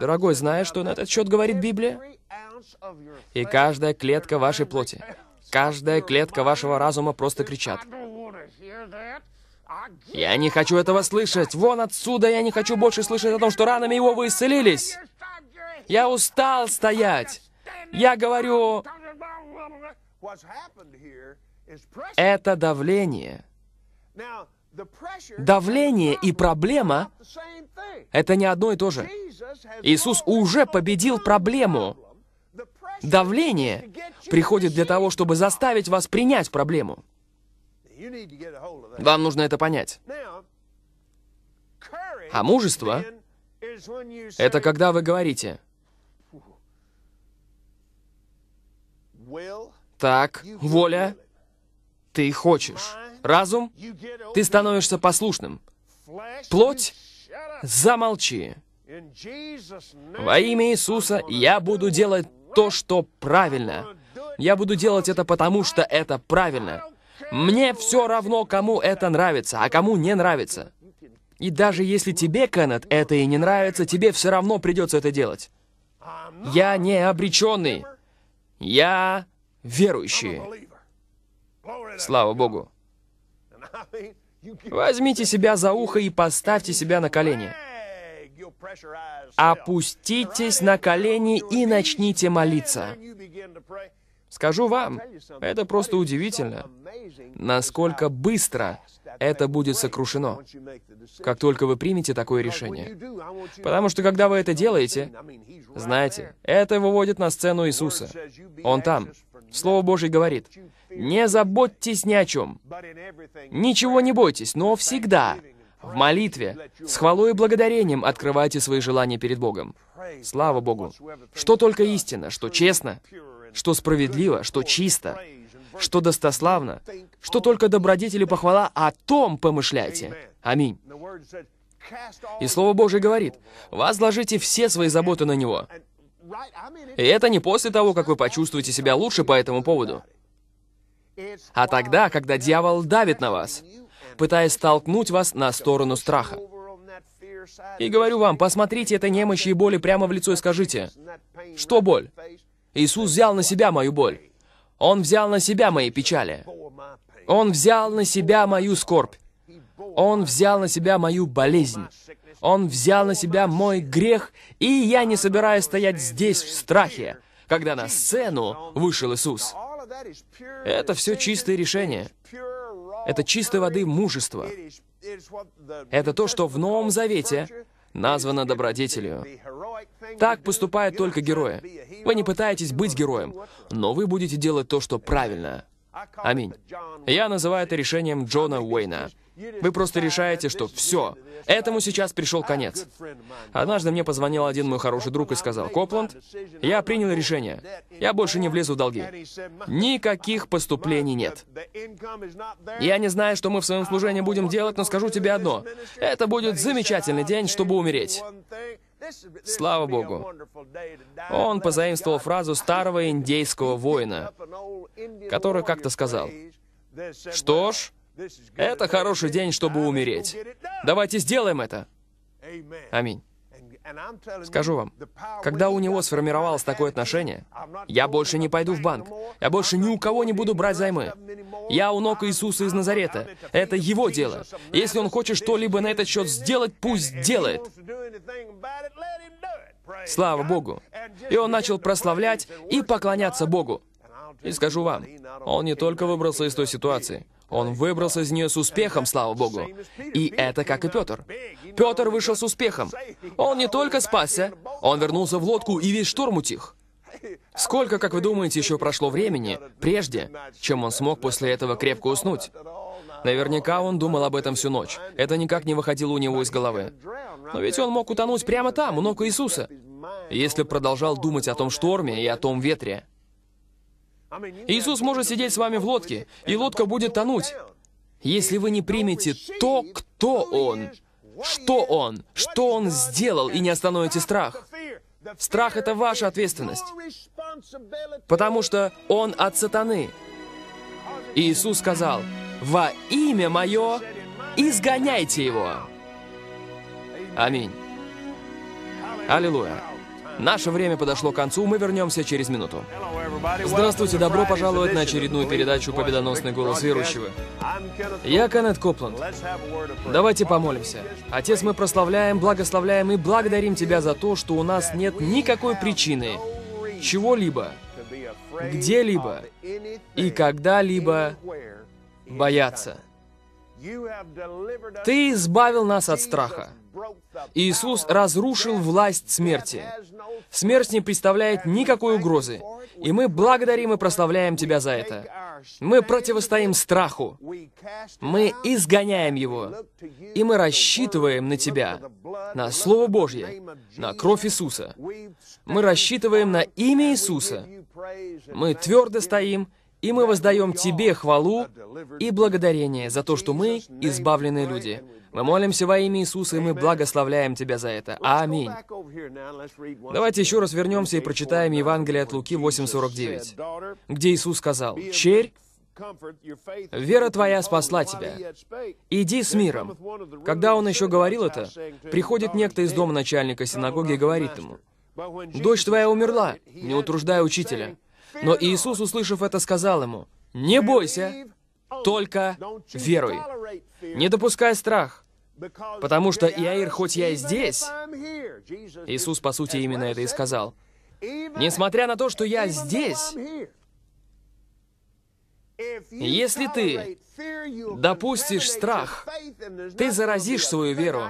«Дорогой, знаешь, что на этот счет говорит Библия?» И каждая клетка вашей плоти, каждая клетка вашего разума просто кричат, «Я не хочу этого слышать! Вон отсюда! Я не хочу больше слышать о том, что ранами его вы исцелились! Я устал стоять! Я говорю...» Это давление — Давление и проблема — это не одно и то же. Иисус уже победил проблему. Давление приходит для того, чтобы заставить вас принять проблему. Вам нужно это понять. А мужество — это когда вы говорите, «Так, воля, ты хочешь». Разум, ты становишься послушным. Плоть, замолчи. Во имя Иисуса я буду делать то, что правильно. Я буду делать это потому, что это правильно. Мне все равно, кому это нравится, а кому не нравится. И даже если тебе, Кеннет, это и не нравится, тебе все равно придется это делать. Я не обреченный. Я верующий. Слава Богу. Возьмите себя за ухо и поставьте себя на колени. Опуститесь на колени и начните молиться. Скажу вам, это просто удивительно, насколько быстро это будет сокрушено, как только вы примете такое решение. Потому что когда вы это делаете, знаете, это выводит на сцену Иисуса. Он там. Слово Божье говорит, «Не заботьтесь ни о чем, ничего не бойтесь, но всегда, в молитве, с хвалой и благодарением открывайте свои желания перед Богом». Слава Богу! Что только истина, что честно, что справедливо, что чисто, что достославно, что только добродетель похвала, о том помышляйте. Аминь. И Слово Божье говорит, «Возложите все свои заботы на Него, и это не после того, как вы почувствуете себя лучше по этому поводу, а тогда, когда дьявол давит на вас, пытаясь столкнуть вас на сторону страха. И говорю вам, посмотрите это немощи и боли прямо в лицо и скажите, что боль? Иисус взял на себя мою боль. Он взял на себя мои печали. Он взял на себя мою скорбь. Он взял на себя мою болезнь, он взял на себя мой грех, и я не собираюсь стоять здесь в страхе, когда на сцену вышел Иисус. Это все чистое решение. Это чистой воды мужество. Это то, что в Новом Завете названо добродетелью. Так поступают только герои. Вы не пытаетесь быть героем, но вы будете делать то, что правильно. Аминь. Я называю это решением Джона Уэйна. Вы просто решаете, что все, этому сейчас пришел конец. Однажды мне позвонил один мой хороший друг и сказал, «Копланд, я принял решение. Я больше не влезу в долги. Никаких поступлений нет. Я не знаю, что мы в своем служении будем делать, но скажу тебе одно. Это будет замечательный день, чтобы умереть. Слава Богу. Он позаимствовал фразу старого индейского воина, который как-то сказал, «Что ж, это хороший день, чтобы умереть. Давайте сделаем это». Аминь. Скажу вам, когда у него сформировалось такое отношение, я больше не пойду в банк, я больше ни у кого не буду брать займы. Я у ног Иисуса из Назарета. Это его дело. Если он хочет что-либо на этот счет сделать, пусть делает. Слава Богу. И он начал прославлять и поклоняться Богу. И скажу вам, он не только выбрался из той ситуации, он выбрался из нее с успехом, слава Богу. И это как и Петр. Петр вышел с успехом. Он не только спасся, он вернулся в лодку и весь шторм утих. Сколько, как вы думаете, еще прошло времени, прежде, чем он смог после этого крепко уснуть? Наверняка он думал об этом всю ночь. Это никак не выходило у него из головы. Но ведь он мог утонуть прямо там, у ног Иисуса, если продолжал думать о том шторме и о том ветре. Иисус может сидеть с вами в лодке, и лодка будет тонуть, если вы не примете то, кто Он, что Он, что Он сделал, и не остановите страх. Страх — это ваша ответственность, потому что он от сатаны. Иисус сказал, «Во имя Мое изгоняйте его». Аминь. Аллилуйя. Наше время подошло к концу, мы вернемся через минуту. Здравствуйте, добро пожаловать на очередную передачу «Победоносный голос верующего». Я Кеннет Копланд. Давайте помолимся. Отец, мы прославляем, благословляем и благодарим Тебя за то, что у нас нет никакой причины чего-либо, где-либо и когда-либо бояться. Ты избавил нас от страха. Иисус разрушил власть смерти. Смерть не представляет никакой угрозы, и мы благодарим и прославляем Тебя за это. Мы противостоим страху. Мы изгоняем его. И мы рассчитываем на Тебя, на Слово Божье, на кровь Иисуса. Мы рассчитываем на имя Иисуса. Мы твердо стоим и мы воздаем Тебе хвалу и благодарение за то, что мы избавленные люди. Мы молимся во имя Иисуса, и мы благословляем Тебя за это. Аминь. Давайте еще раз вернемся и прочитаем Евангелие от Луки 8.49, где Иисус сказал, «Черь, Вера твоя спасла тебя. Иди с миром. Когда он еще говорил это, приходит некто из дома начальника синагоги и говорит ему, «Дочь твоя умерла, не утруждая учителя». Но Иисус, услышав это, сказал ему, «Не бойся, только веруй. Не допускай страх, потому что Иаир, хоть я и здесь...» Иисус, по сути, именно это и сказал. «Несмотря на то, что я здесь, если ты допустишь страх, ты заразишь свою веру,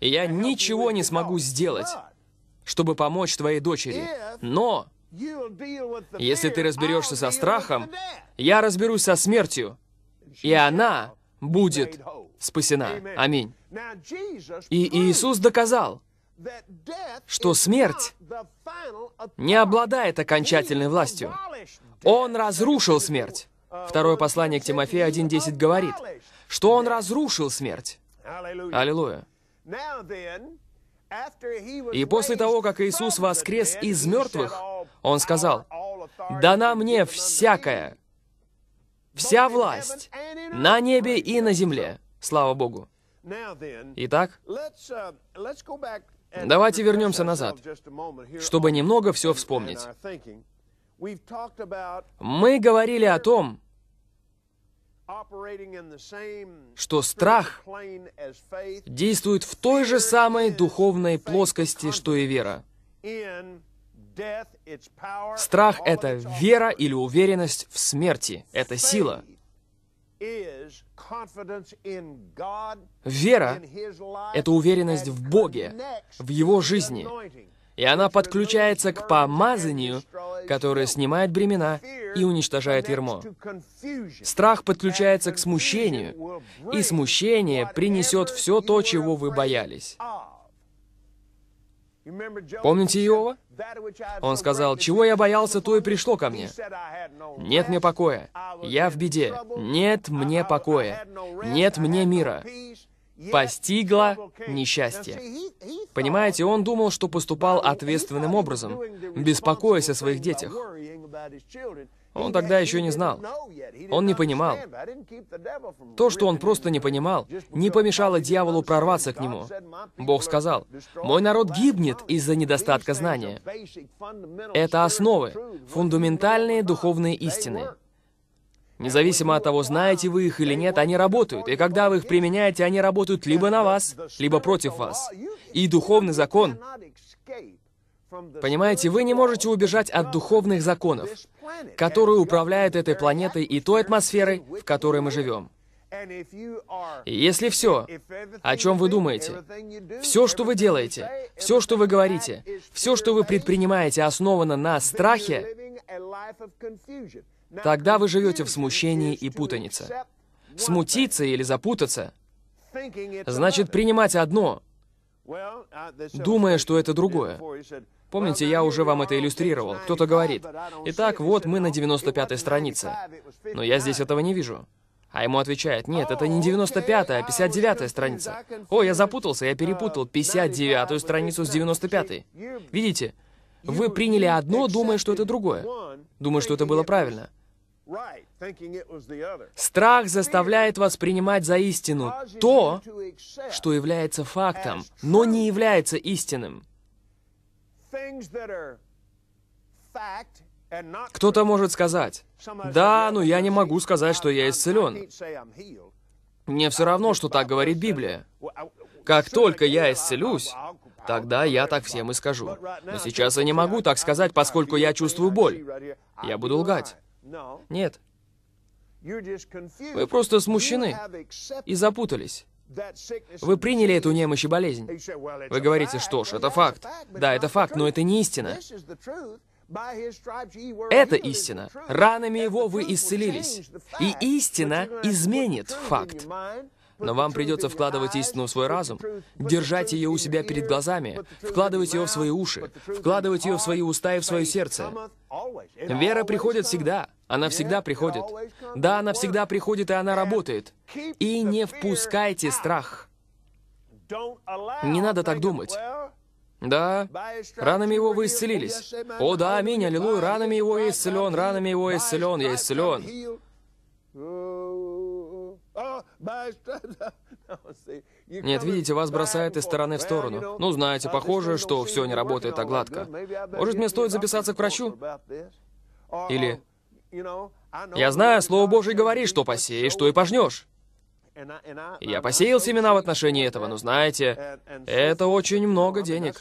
и я ничего не смогу сделать, чтобы помочь твоей дочери. Но если ты разберешься со страхом, я разберусь со смертью, и она будет спасена. Аминь. И Иисус доказал, что смерть не обладает окончательной властью. Он разрушил смерть. Uh, Второе послание к Тимофею 1.10 говорит, что он разрушил смерть. Аллилуйя. И после того, как Иисус воскрес из мертвых, Он сказал, «Дана мне всякая, вся власть на небе и на земле». Слава Богу. Итак, давайте вернемся назад, чтобы немного все вспомнить. Мы говорили о том, что страх действует в той же самой духовной плоскости, что и вера. Страх — это вера или уверенность в смерти, это сила. Вера — это уверенность в Боге, в Его жизни, и она подключается к помазанию, которое снимает бремена и уничтожает ермо. Страх подключается к смущению, и смущение принесет все то, чего вы боялись. Помните Иова? Он сказал, «Чего я боялся, то и пришло ко мне». Нет мне покоя. Я в беде. Нет мне покоя. Нет мне мира постигло несчастье. Понимаете, он думал, что поступал ответственным образом, беспокоясь о своих детях. Он тогда еще не знал. Он не понимал. То, что он просто не понимал, не помешало дьяволу прорваться к нему. Бог сказал, «Мой народ гибнет из-за недостатка знания». Это основы, фундаментальные духовные истины. Независимо от того, знаете вы их или нет, они работают. И когда вы их применяете, они работают либо на вас, либо против вас. И духовный закон... Понимаете, вы не можете убежать от духовных законов, которые управляют этой планетой и той атмосферой, в которой мы живем. И если все, о чем вы думаете, все, что вы делаете, все, что вы говорите, все, что вы предпринимаете, основано на страхе, Тогда вы живете в смущении и путанице. Смутиться или запутаться значит принимать одно, думая, что это другое. Помните, я уже вам это иллюстрировал. Кто-то говорит, «Итак, вот мы на 95-й странице, но я здесь этого не вижу». А ему отвечает, «Нет, это не 95-я, а 59-я страница». «О, я запутался, я перепутал 59-ю страницу с 95-й». Видите, вы приняли одно, думая, что это другое. думая, что это было правильно. Страх заставляет вас принимать за истину то, что является фактом, но не является истинным. Кто-то может сказать, «Да, но ну, я не могу сказать, что я исцелен». Мне все равно, что так говорит Библия. Как только я исцелюсь, тогда я так всем и скажу. Но сейчас я не могу так сказать, поскольку я чувствую боль. Я буду лгать. Нет. Вы просто смущены и запутались. Вы приняли эту немощь и болезнь. Вы говорите, что ж, это факт. Да, это факт, но это не истина. Это истина. Ранами его вы исцелились. И истина изменит факт. Но вам придется вкладывать истину в свой разум, держать ее у себя перед глазами, вкладывать ее в свои уши, вкладывать ее в свои уста и в свое сердце. Вера приходит всегда. Она всегда приходит. Да, она всегда приходит, и она работает. И не впускайте страх. Не надо так думать. Да, ранами его вы исцелились. О да, аминь, аллилуйя, ранами его я исцелен, ранами его я исцелен, я исцелен. Нет, видите, вас бросает из стороны в сторону. Ну, знаете, похоже, что все не работает так гладко. Может, мне стоит записаться к врачу? Или я знаю, Слово Божье говорит, что посеешь, что и пожнешь. Я посеял семена в отношении этого, но знаете, это очень много денег.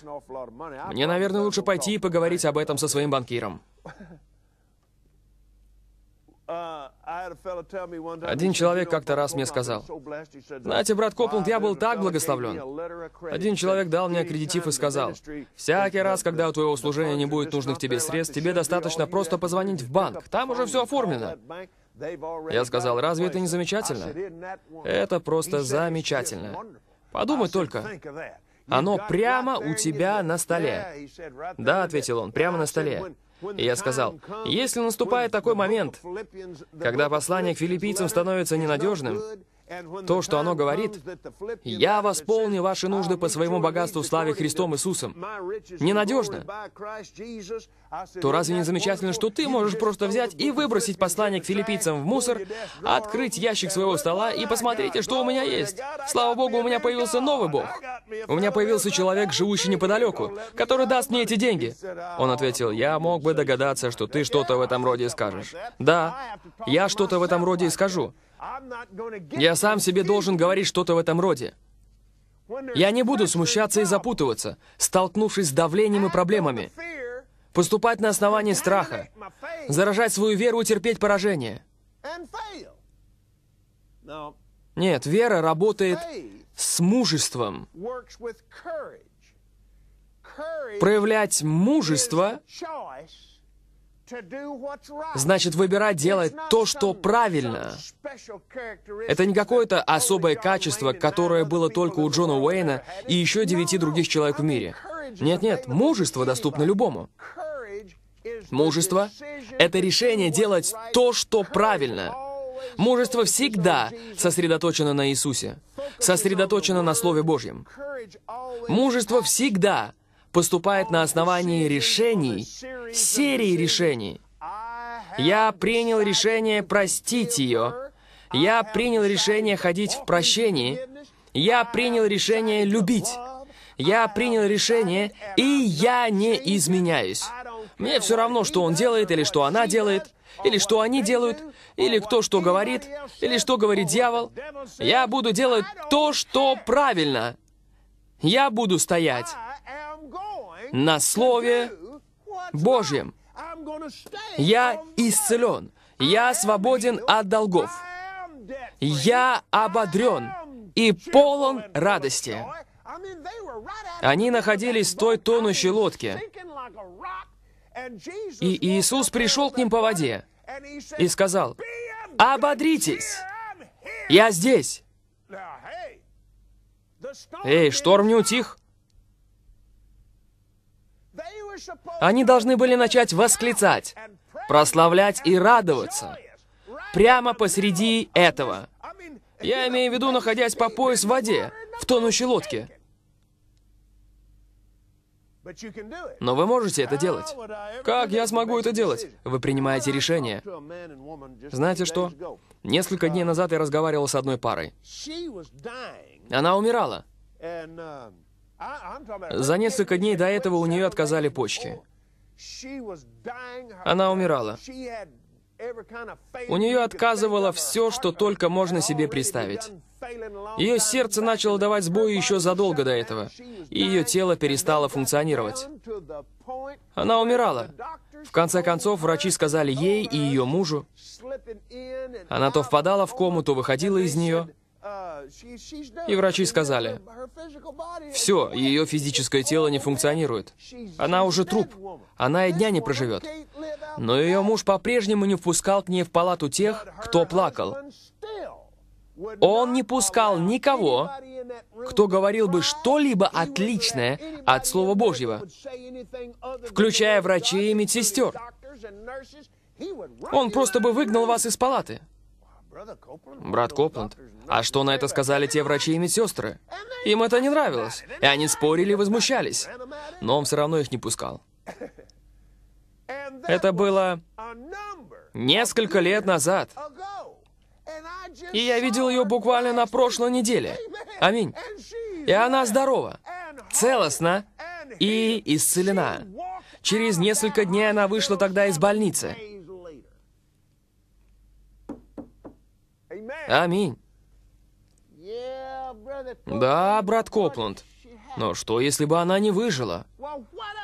Мне, наверное, лучше пойти и поговорить об этом со своим банкиром. Один человек как-то раз мне сказал, «Знаете, брат Копланд, я был так благословлен». Один человек дал мне аккредитив и сказал, «Всякий раз, когда у твоего служения не будет нужных тебе средств, тебе достаточно просто позвонить в банк. Там уже все оформлено». Я сказал, «Разве это не замечательно?» Это просто замечательно. Подумай только. Оно прямо у тебя на столе. Да, ответил он, прямо на столе. И я сказал, если наступает такой момент, когда послание к филиппийцам становится ненадежным, то, что оно говорит, «Я восполню ваши нужды по своему богатству славе Христом Иисусом», ненадежно, то разве не замечательно, что ты можешь просто взять и выбросить послание к филиппийцам в мусор, открыть ящик своего стола и посмотрите, что у меня есть. Слава Богу, у меня появился новый Бог. У меня появился человек, живущий неподалеку, который даст мне эти деньги. Он ответил, я мог бы догадаться, что ты что-то в этом роде скажешь. Да, я что-то в этом роде и скажу. Я сам себе должен говорить что-то в этом роде. Я не буду смущаться и запутываться, столкнувшись с давлением и проблемами. Поступать на основании страха. Заражать свою веру и терпеть поражение. Нет, вера работает с мужеством. Проявлять мужество Значит, выбирать делать то, что правильно. Это не какое-то особое качество, которое было только у Джона Уэйна и еще девяти других человек в мире. Нет-нет, мужество доступно любому. Мужество — это решение делать то, что правильно. Мужество всегда сосредоточено на Иисусе, сосредоточено на Слове Божьем. Мужество всегда поступает на основании решений, серии решений. Я принял решение простить ее. Я принял решение ходить в прощении. Я принял решение любить. Я принял решение, и я не изменяюсь. Мне все равно, что он делает, или что она делает, или что они делают, или кто что говорит, или что говорит дьявол. Я буду делать то, что правильно. Я буду стоять на Слове Божьем. Я исцелен. Я свободен от долгов. Я ободрен и полон радости. Они находились в той тонущей лодке. И Иисус пришел к ним по воде и сказал, «Ободритесь! Я здесь!» Эй, шторм не утих. Они должны были начать восклицать, прославлять и радоваться прямо посреди этого. Я имею в виду, находясь по пояс в воде, в тонущей лодке. Но вы можете это делать. Как я смогу это делать? Вы принимаете решение. Знаете что? Несколько дней назад я разговаривал с одной парой. Она умирала. За несколько дней до этого у нее отказали почки. Она умирала. У нее отказывало все, что только можно себе представить. Ее сердце начало давать сбои еще задолго до этого, и ее тело перестало функционировать. Она умирала. В конце концов, врачи сказали ей и ее мужу. Она то впадала в кому, то выходила из нее. И врачи сказали, все, ее физическое тело не функционирует. Она уже труп. Она и дня не проживет. Но ее муж по-прежнему не впускал к ней в палату тех, кто плакал. Он не пускал никого, кто говорил бы что-либо отличное от Слова Божьего, включая врачей и медсестер. Он просто бы выгнал вас из палаты. Брат Копланд, а что на это сказали те врачи и медсестры? Им это не нравилось. И они спорили и возмущались. Но он все равно их не пускал. Это было несколько лет назад. И я видел ее буквально на прошлой неделе. Аминь. И она здорова, целостна и исцелена. Через несколько дней она вышла тогда из больницы. Аминь. Да, брат Копланд. Но что, если бы она не выжила?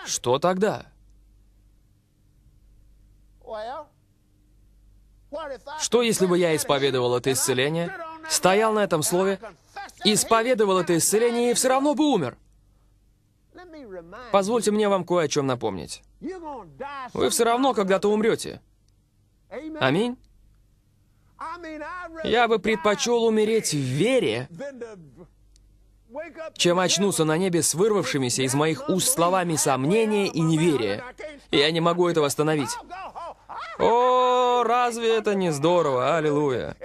Что тогда? Что, если бы я исповедовал это исцеление, стоял на этом слове, исповедовал это исцеление и все равно бы умер? Позвольте мне вам кое о чем напомнить. Вы все равно когда-то умрете. Аминь. Я бы предпочел умереть в вере, чем очнуться на небе с вырвавшимися из моих уст словами сомнения и неверия. я не могу этого остановить. О, разве это не здорово? Аллилуйя.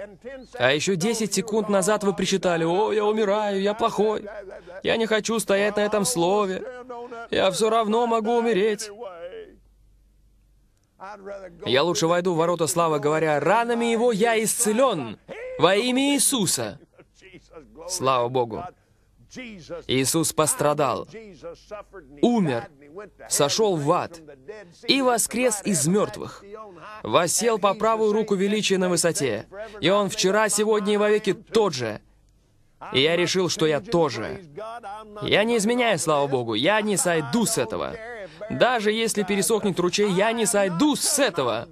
А еще 10 секунд назад вы причитали, о, я умираю, я плохой. Я не хочу стоять на этом слове. Я все равно могу умереть. Я лучше войду в ворота славы, говоря, «Ранами его я исцелен во имя Иисуса». Слава Богу! Иисус пострадал, умер, сошел в ад и воскрес из мертвых, восел по правую руку величия на высоте, и Он вчера, сегодня и вовеки тот же. И я решил, что я тоже. Я не изменяю, слава Богу, я не сойду с этого. Даже если пересохнет ручей, я не сойду с этого.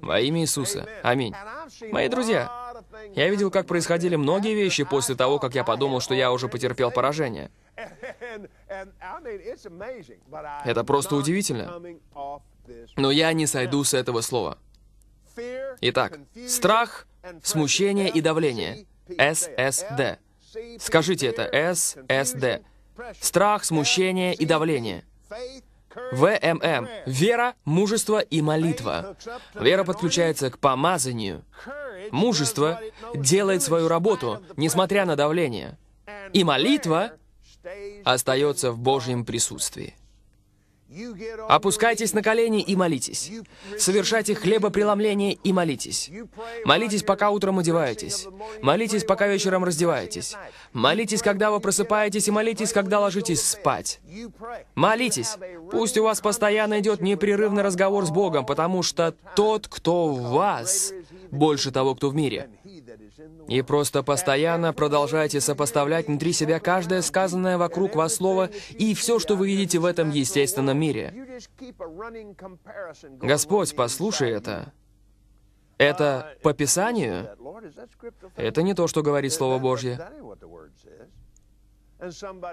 Во имя Иисуса. Аминь. Мои друзья, я видел, как происходили многие вещи после того, как я подумал, что я уже потерпел поражение. Это просто удивительно. Но я не сойду с этого слова. Итак, страх, смущение и давление. ССД. Скажите это. ССД. Страх, смущение и давление. ВММ – вера, мужество и молитва. Вера подключается к помазанию. Мужество делает свою работу, несмотря на давление. И молитва остается в Божьем присутствии. Опускайтесь на колени и молитесь. Совершайте хлебопреломление и молитесь. Молитесь, пока утром одеваетесь. Молитесь, пока вечером раздеваетесь. Молитесь, когда вы просыпаетесь, и молитесь, когда ложитесь спать. Молитесь. Пусть у вас постоянно идет непрерывный разговор с Богом, потому что тот, кто в вас, больше того, кто в мире. И просто постоянно продолжайте сопоставлять внутри себя каждое сказанное вокруг вас слово и все, что вы видите в этом естественном мире. Господь, послушай это. Это по Писанию? Это не то, что говорит Слово Божье.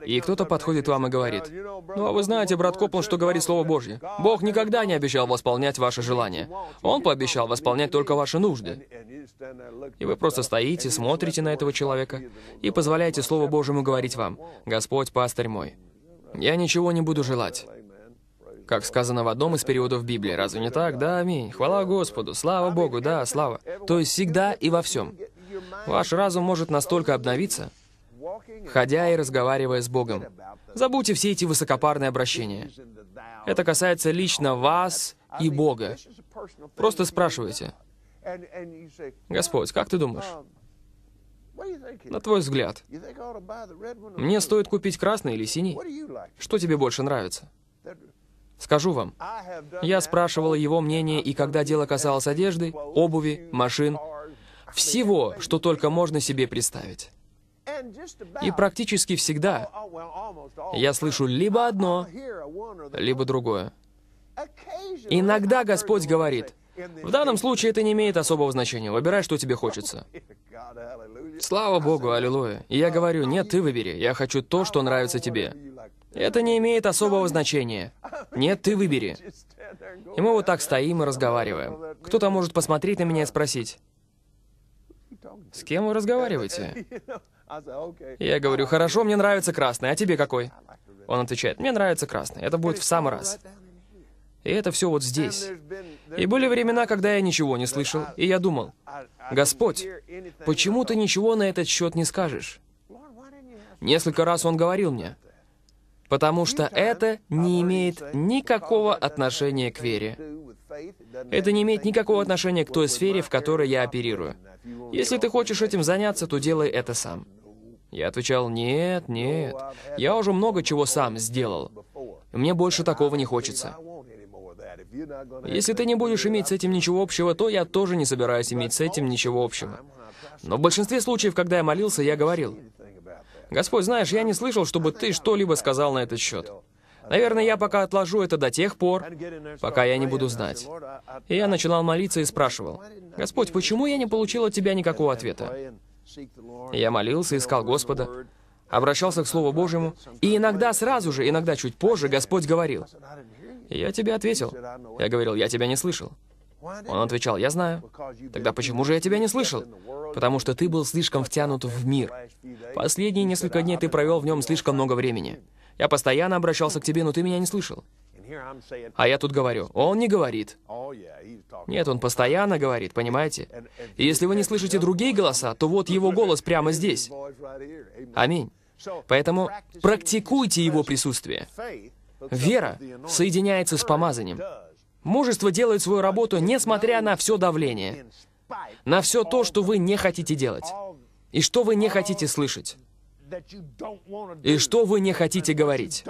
И кто-то подходит вам и говорит, «Ну, а вы знаете, брат Коплан, что говорит Слово Божье? Бог никогда не обещал восполнять ваши желания. Он пообещал восполнять только ваши нужды». И вы просто стоите, смотрите на этого человека и позволяете Слову Божьему говорить вам, «Господь, пастырь мой, я ничего не буду желать». Как сказано в одном из периодов Библии, разве не так? Да, аминь. Хвала Господу, слава Богу, да, слава. То есть всегда и во всем. Ваш разум может настолько обновиться, ходя и разговаривая с Богом. Забудьте все эти высокопарные обращения. Это касается лично вас и Бога. Просто спрашивайте. Господь, как ты думаешь? На твой взгляд, мне стоит купить красный или синий? Что тебе больше нравится? Скажу вам, я спрашивал его мнение, и когда дело касалось одежды, обуви, машин, всего, что только можно себе представить. И практически всегда oh, oh, я слышу либо одно, либо другое. Иногда Господь говорит, в данном случае это не имеет uh, особого значения, выбирай, что тебе хочется. Слава Богу, аллилуйя. И я uh, говорю, uh, нет, ты выбери, я хочу то, что нравится тебе. Это не имеет особого значения. Нет, ты выбери. И мы вот так стоим и разговариваем. Кто-то может посмотреть на меня и спросить, «С кем вы разговариваете?» а Я говорю, «Хорошо, мне нравится красный, а тебе какой?» Он отвечает, «Мне нравится красный, это будет в самый раз». И это все вот здесь. И были времена, когда я ничего не слышал, и я думал, «Господь, почему ты ничего на этот счет не скажешь?» Несколько раз он говорил мне, потому что это не имеет никакого отношения к вере. Это не имеет никакого отношения к той сфере, в которой я оперирую. Если ты хочешь этим заняться, то делай это сам. Я отвечал, нет, нет, я уже много чего сам сделал. Мне больше такого не хочется. Если ты не будешь иметь с этим ничего общего, то я тоже не собираюсь иметь с этим ничего общего. Но в большинстве случаев, когда я молился, я говорил, «Господь, знаешь, я не слышал, чтобы ты что-либо сказал на этот счет. Наверное, я пока отложу это до тех пор, пока я не буду знать. И я начинал молиться и спрашивал, «Господь, почему я не получил от Тебя никакого ответа?» Я молился, искал Господа, обращался к Слову Божьему, и иногда сразу же, иногда чуть позже, Господь говорил, «Я тебе ответил». Я говорил, «Я тебя не слышал». Он отвечал, «Я знаю». Тогда почему же я тебя не слышал? Потому что ты был слишком втянут в мир. Последние несколько дней ты провел в нем слишком много времени. Я постоянно обращался к тебе, но ты меня не слышал. А я тут говорю, он не говорит. Oh, Нет, он постоянно говорит, понимаете? И если вы не слышите другие голоса, то вот его голос прямо здесь. Аминь. Поэтому практикуйте его присутствие. Вера соединяется с помазанием. Мужество делает свою работу, несмотря на все давление, на все то, что вы не хотите делать, и что вы не хотите слышать и что вы не хотите говорить.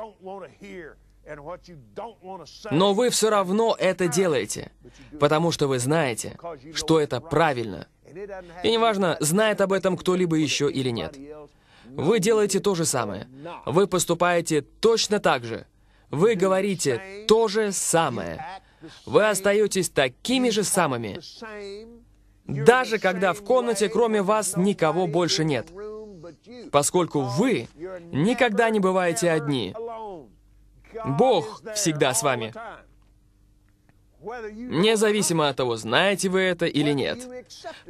Но вы все равно это делаете, потому что вы знаете, что это правильно. И неважно, знает об этом кто-либо еще или нет. Вы делаете то же самое. Вы поступаете точно так же. Вы говорите то же самое. Вы остаетесь такими же самыми. Даже когда в комнате кроме вас никого больше нет поскольку вы никогда не бываете одни. Бог всегда с вами. Независимо от того, знаете вы это или нет,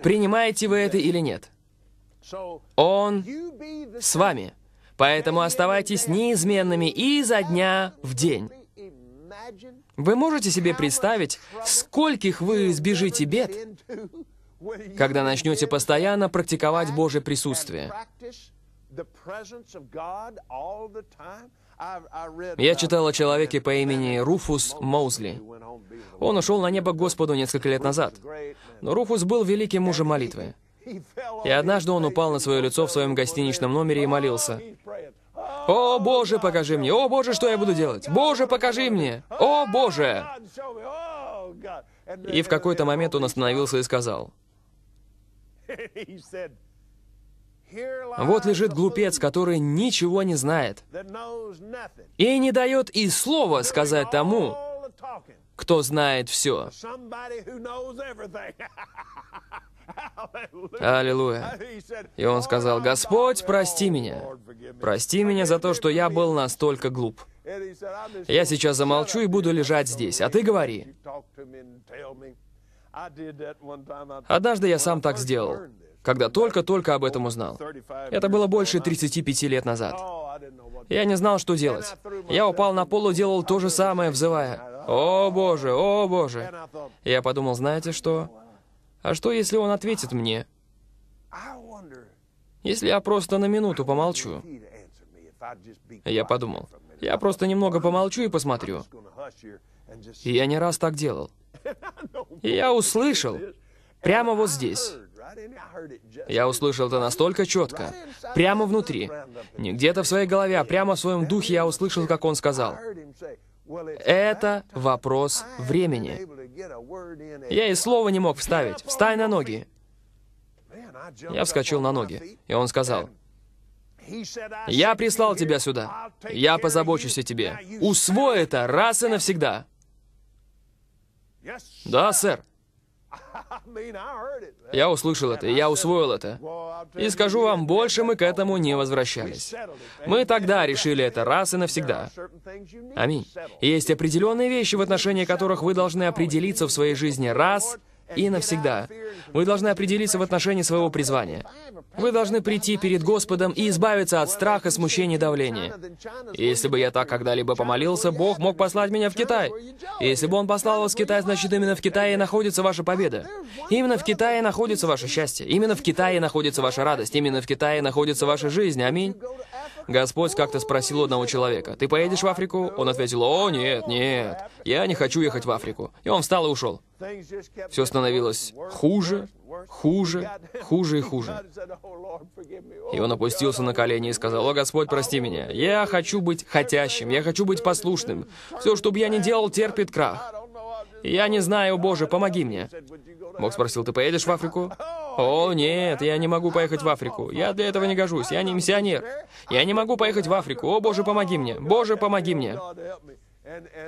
принимаете вы это или нет. Он с вами. Поэтому оставайтесь неизменными изо дня в день. Вы можете себе представить, скольких вы избежите бед, когда начнете постоянно практиковать Божье присутствие. Я читал о человеке по имени Руфус Моузли. Он ушел на небо к Господу несколько лет назад. Но Руфус был великим мужем молитвы. И однажды он упал на свое лицо в своем гостиничном номере и молился. «О, Боже, покажи мне! О, Боже, что я буду делать? Боже, покажи мне! О, Боже!» И в какой-то момент он остановился и сказал, Вот лежит глупец, который ничего не знает и не дает и слова сказать тому, кто знает все. Аллилуйя. И он сказал, «Господь, прости oh, меня. Прости меня за то, что я был настолько глуп. Я сейчас замолчу и буду лежать здесь, а ты говори». Однажды я сам так сделал, когда только-только об этом узнал. Это было больше 35 лет назад. Oh, я не знал, что делать. Я упал на пол и делал то же самое, взывая «О боже, о боже!» Я подумал, знаете что? А что, если он ответит мне? Если я просто на минуту помолчу? Я подумал, я просто немного помолчу и посмотрю. И я не раз так делал. И я услышал, прямо вот здесь. Я услышал это настолько четко, прямо внутри, не где-то в своей голове, а прямо в своем духе я услышал, как он сказал. Это вопрос времени. Я и слова не мог вставить. Встань на ноги. Я вскочил на ноги, и он сказал, «Я прислал тебя сюда. Я позабочусь о тебе. Усвой это раз и навсегда». Да, сэр. Я услышал это, я усвоил это. И скажу вам, больше мы к этому не возвращались. Мы тогда решили это раз и навсегда. Аминь. Есть определенные вещи, в отношении которых вы должны определиться в своей жизни раз и навсегда. Вы должны определиться в отношении своего призвания. Вы должны прийти перед Господом и избавиться от страха, смущения и давления. Если бы я так когда-либо помолился, Бог мог послать меня в Китай. Если бы Он послал вас в Китай, значит, именно в Китае находится ваша победа. Именно в Китае находится ваше счастье. Именно в Китае находится ваша радость. Именно в Китае находится ваша жизнь. Аминь. Господь как-то спросил у одного человека, «Ты поедешь в Африку?» Он ответил, «О, нет, нет, я не хочу ехать в Африку». И он встал и ушел. Все становилось хуже, хуже, хуже и хуже. И он опустился на колени и сказал, «О, Господь, прости меня, я хочу быть хотящим, я хочу быть послушным. Все, что бы я ни делал, терпит крах. Я не знаю, Боже, помоги мне». Бог спросил, «Ты поедешь в Африку?» О, нет, я не могу поехать в Африку. Я для этого не гожусь. Я не миссионер. Я не могу поехать в Африку. О, Боже, помоги мне. Боже, помоги мне.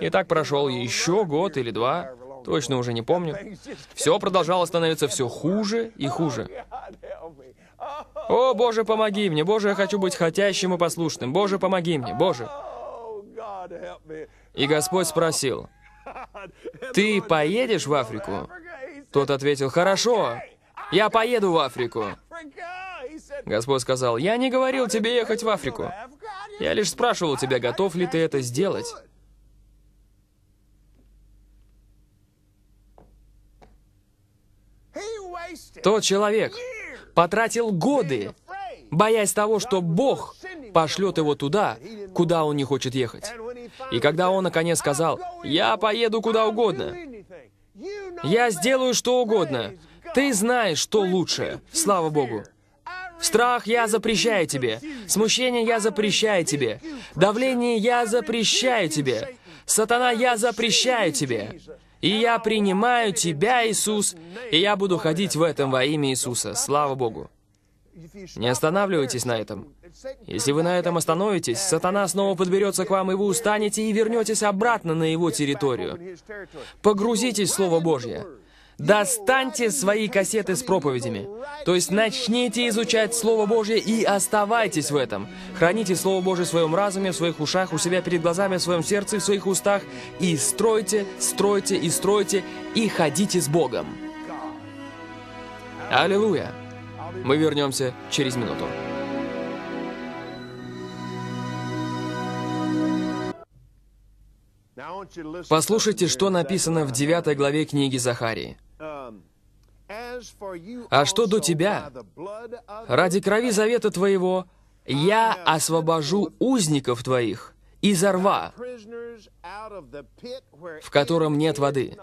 И так прошел еще год или два, точно уже не помню. Все продолжало становиться все хуже и хуже. О, Боже, помоги мне. Боже, я хочу быть хотящим и послушным. Боже, помоги мне. Боже. И Господь спросил, «Ты поедешь в Африку?» Тот ответил, «Хорошо, я поеду в Африку. Господь сказал, я не говорил тебе ехать в Африку. Я лишь спрашивал тебя, готов ли ты это сделать. Тот человек потратил годы, боясь того, что Бог пошлет его туда, куда он не хочет ехать. И когда он наконец сказал, «Я поеду куда угодно, я сделаю что угодно, ты знаешь, что лучше. Слава Богу. Страх я запрещаю тебе. Смущение я запрещаю тебе. Давление я запрещаю тебе. Сатана я запрещаю тебе. И я принимаю тебя, Иисус, и я буду ходить в этом во имя Иисуса. Слава Богу. Не останавливайтесь на этом. Если вы на этом остановитесь, сатана снова подберется к вам, и вы устанете и вернетесь обратно на его территорию. Погрузитесь в Слово Божье. Достаньте свои кассеты с проповедями. То есть начните изучать Слово Божье и оставайтесь в этом. Храните Слово Божье в своем разуме, в своих ушах, у себя перед глазами, в своем сердце, в своих устах. И стройте, стройте и стройте, и ходите с Богом. Аллилуйя! Мы вернемся через минуту. Послушайте, что написано в 9 главе книги Захарии. Um, а что до тебя? Ради крови завета твоего я освобожу узников твоих из рва, в котором нет воды.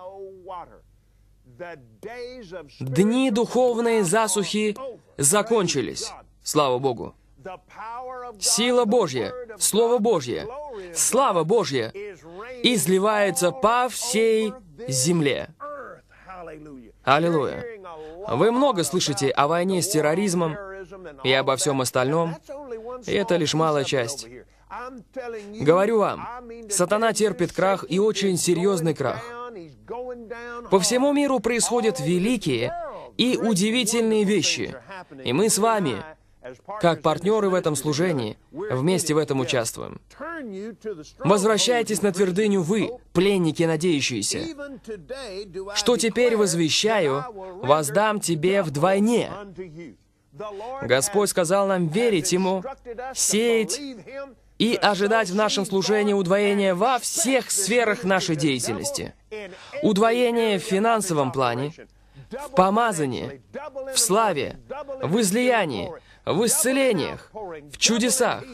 Дни духовной засухи закончились, слава Богу. Сила Божья, Слово Божье, слава Божья изливается по всей земле. Аллилуйя. Вы много слышите о войне с терроризмом и обо всем остальном, и это лишь малая часть. Говорю вам, сатана терпит крах и очень серьезный крах. По всему миру происходят великие и удивительные вещи, и мы с вами как партнеры в этом служении, вместе в этом участвуем. Возвращайтесь на твердыню вы, пленники надеющиеся. Что теперь возвещаю, воздам тебе вдвойне. Господь сказал нам верить Ему, сеять и ожидать в нашем служении удвоения во всех сферах нашей деятельности. Удвоение в финансовом плане, в помазании, в славе, в излиянии, в исцелениях, в чудесах,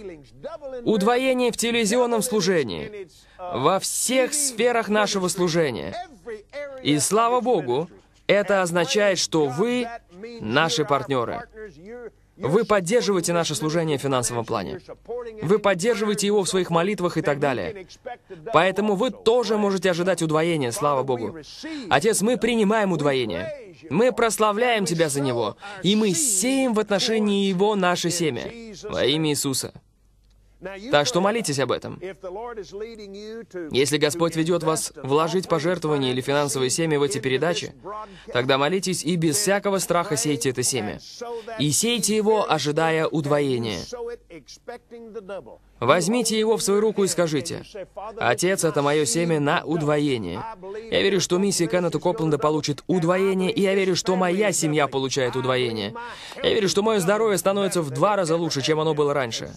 удвоении в телевизионном служении, во всех сферах нашего служения. И слава Богу, это означает, что вы наши партнеры. Вы поддерживаете наше служение в финансовом плане. Вы поддерживаете его в своих молитвах и так далее. Поэтому вы тоже можете ожидать удвоения, слава Богу. Отец, мы принимаем удвоение. Мы прославляем Тебя за него, и мы сеем в отношении Его наше семя. Во имя Иисуса. Так что молитесь об этом. Если Господь ведет вас вложить пожертвования или финансовые семя в эти передачи, тогда молитесь и без всякого страха сейте это семя. И сейте его, ожидая удвоения. Возьмите его в свою руку и скажите, «Отец, это мое семя на удвоение». Я верю, что миссия Кеннета Копленда получит удвоение, и я верю, что моя семья получает удвоение. Я верю, что мое здоровье становится в два раза лучше, чем оно было раньше.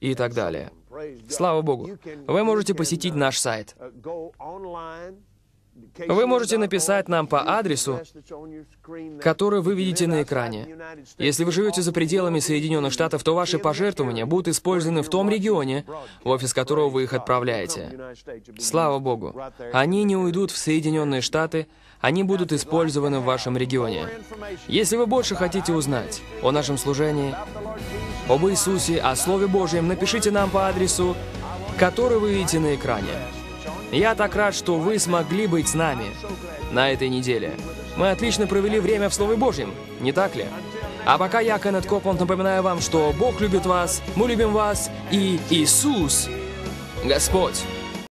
И так далее. Слава Богу. Вы можете посетить наш сайт. Вы можете написать нам по адресу, который вы видите на экране. Если вы живете за пределами Соединенных Штатов, то ваши пожертвования будут использованы в том регионе, в офис которого вы их отправляете. Слава Богу, они не уйдут в Соединенные Штаты, они будут использованы в вашем регионе. Если вы больше хотите узнать о нашем служении, об Иисусе, о Слове Божьем, напишите нам по адресу, который вы видите на экране. Я так рад, что вы смогли быть с нами на этой неделе. Мы отлично провели время в Слове Божьем, не так ли? А пока я, Кеннет Копланд, напоминаю вам, что Бог любит вас, мы любим вас, и Иисус, Господь,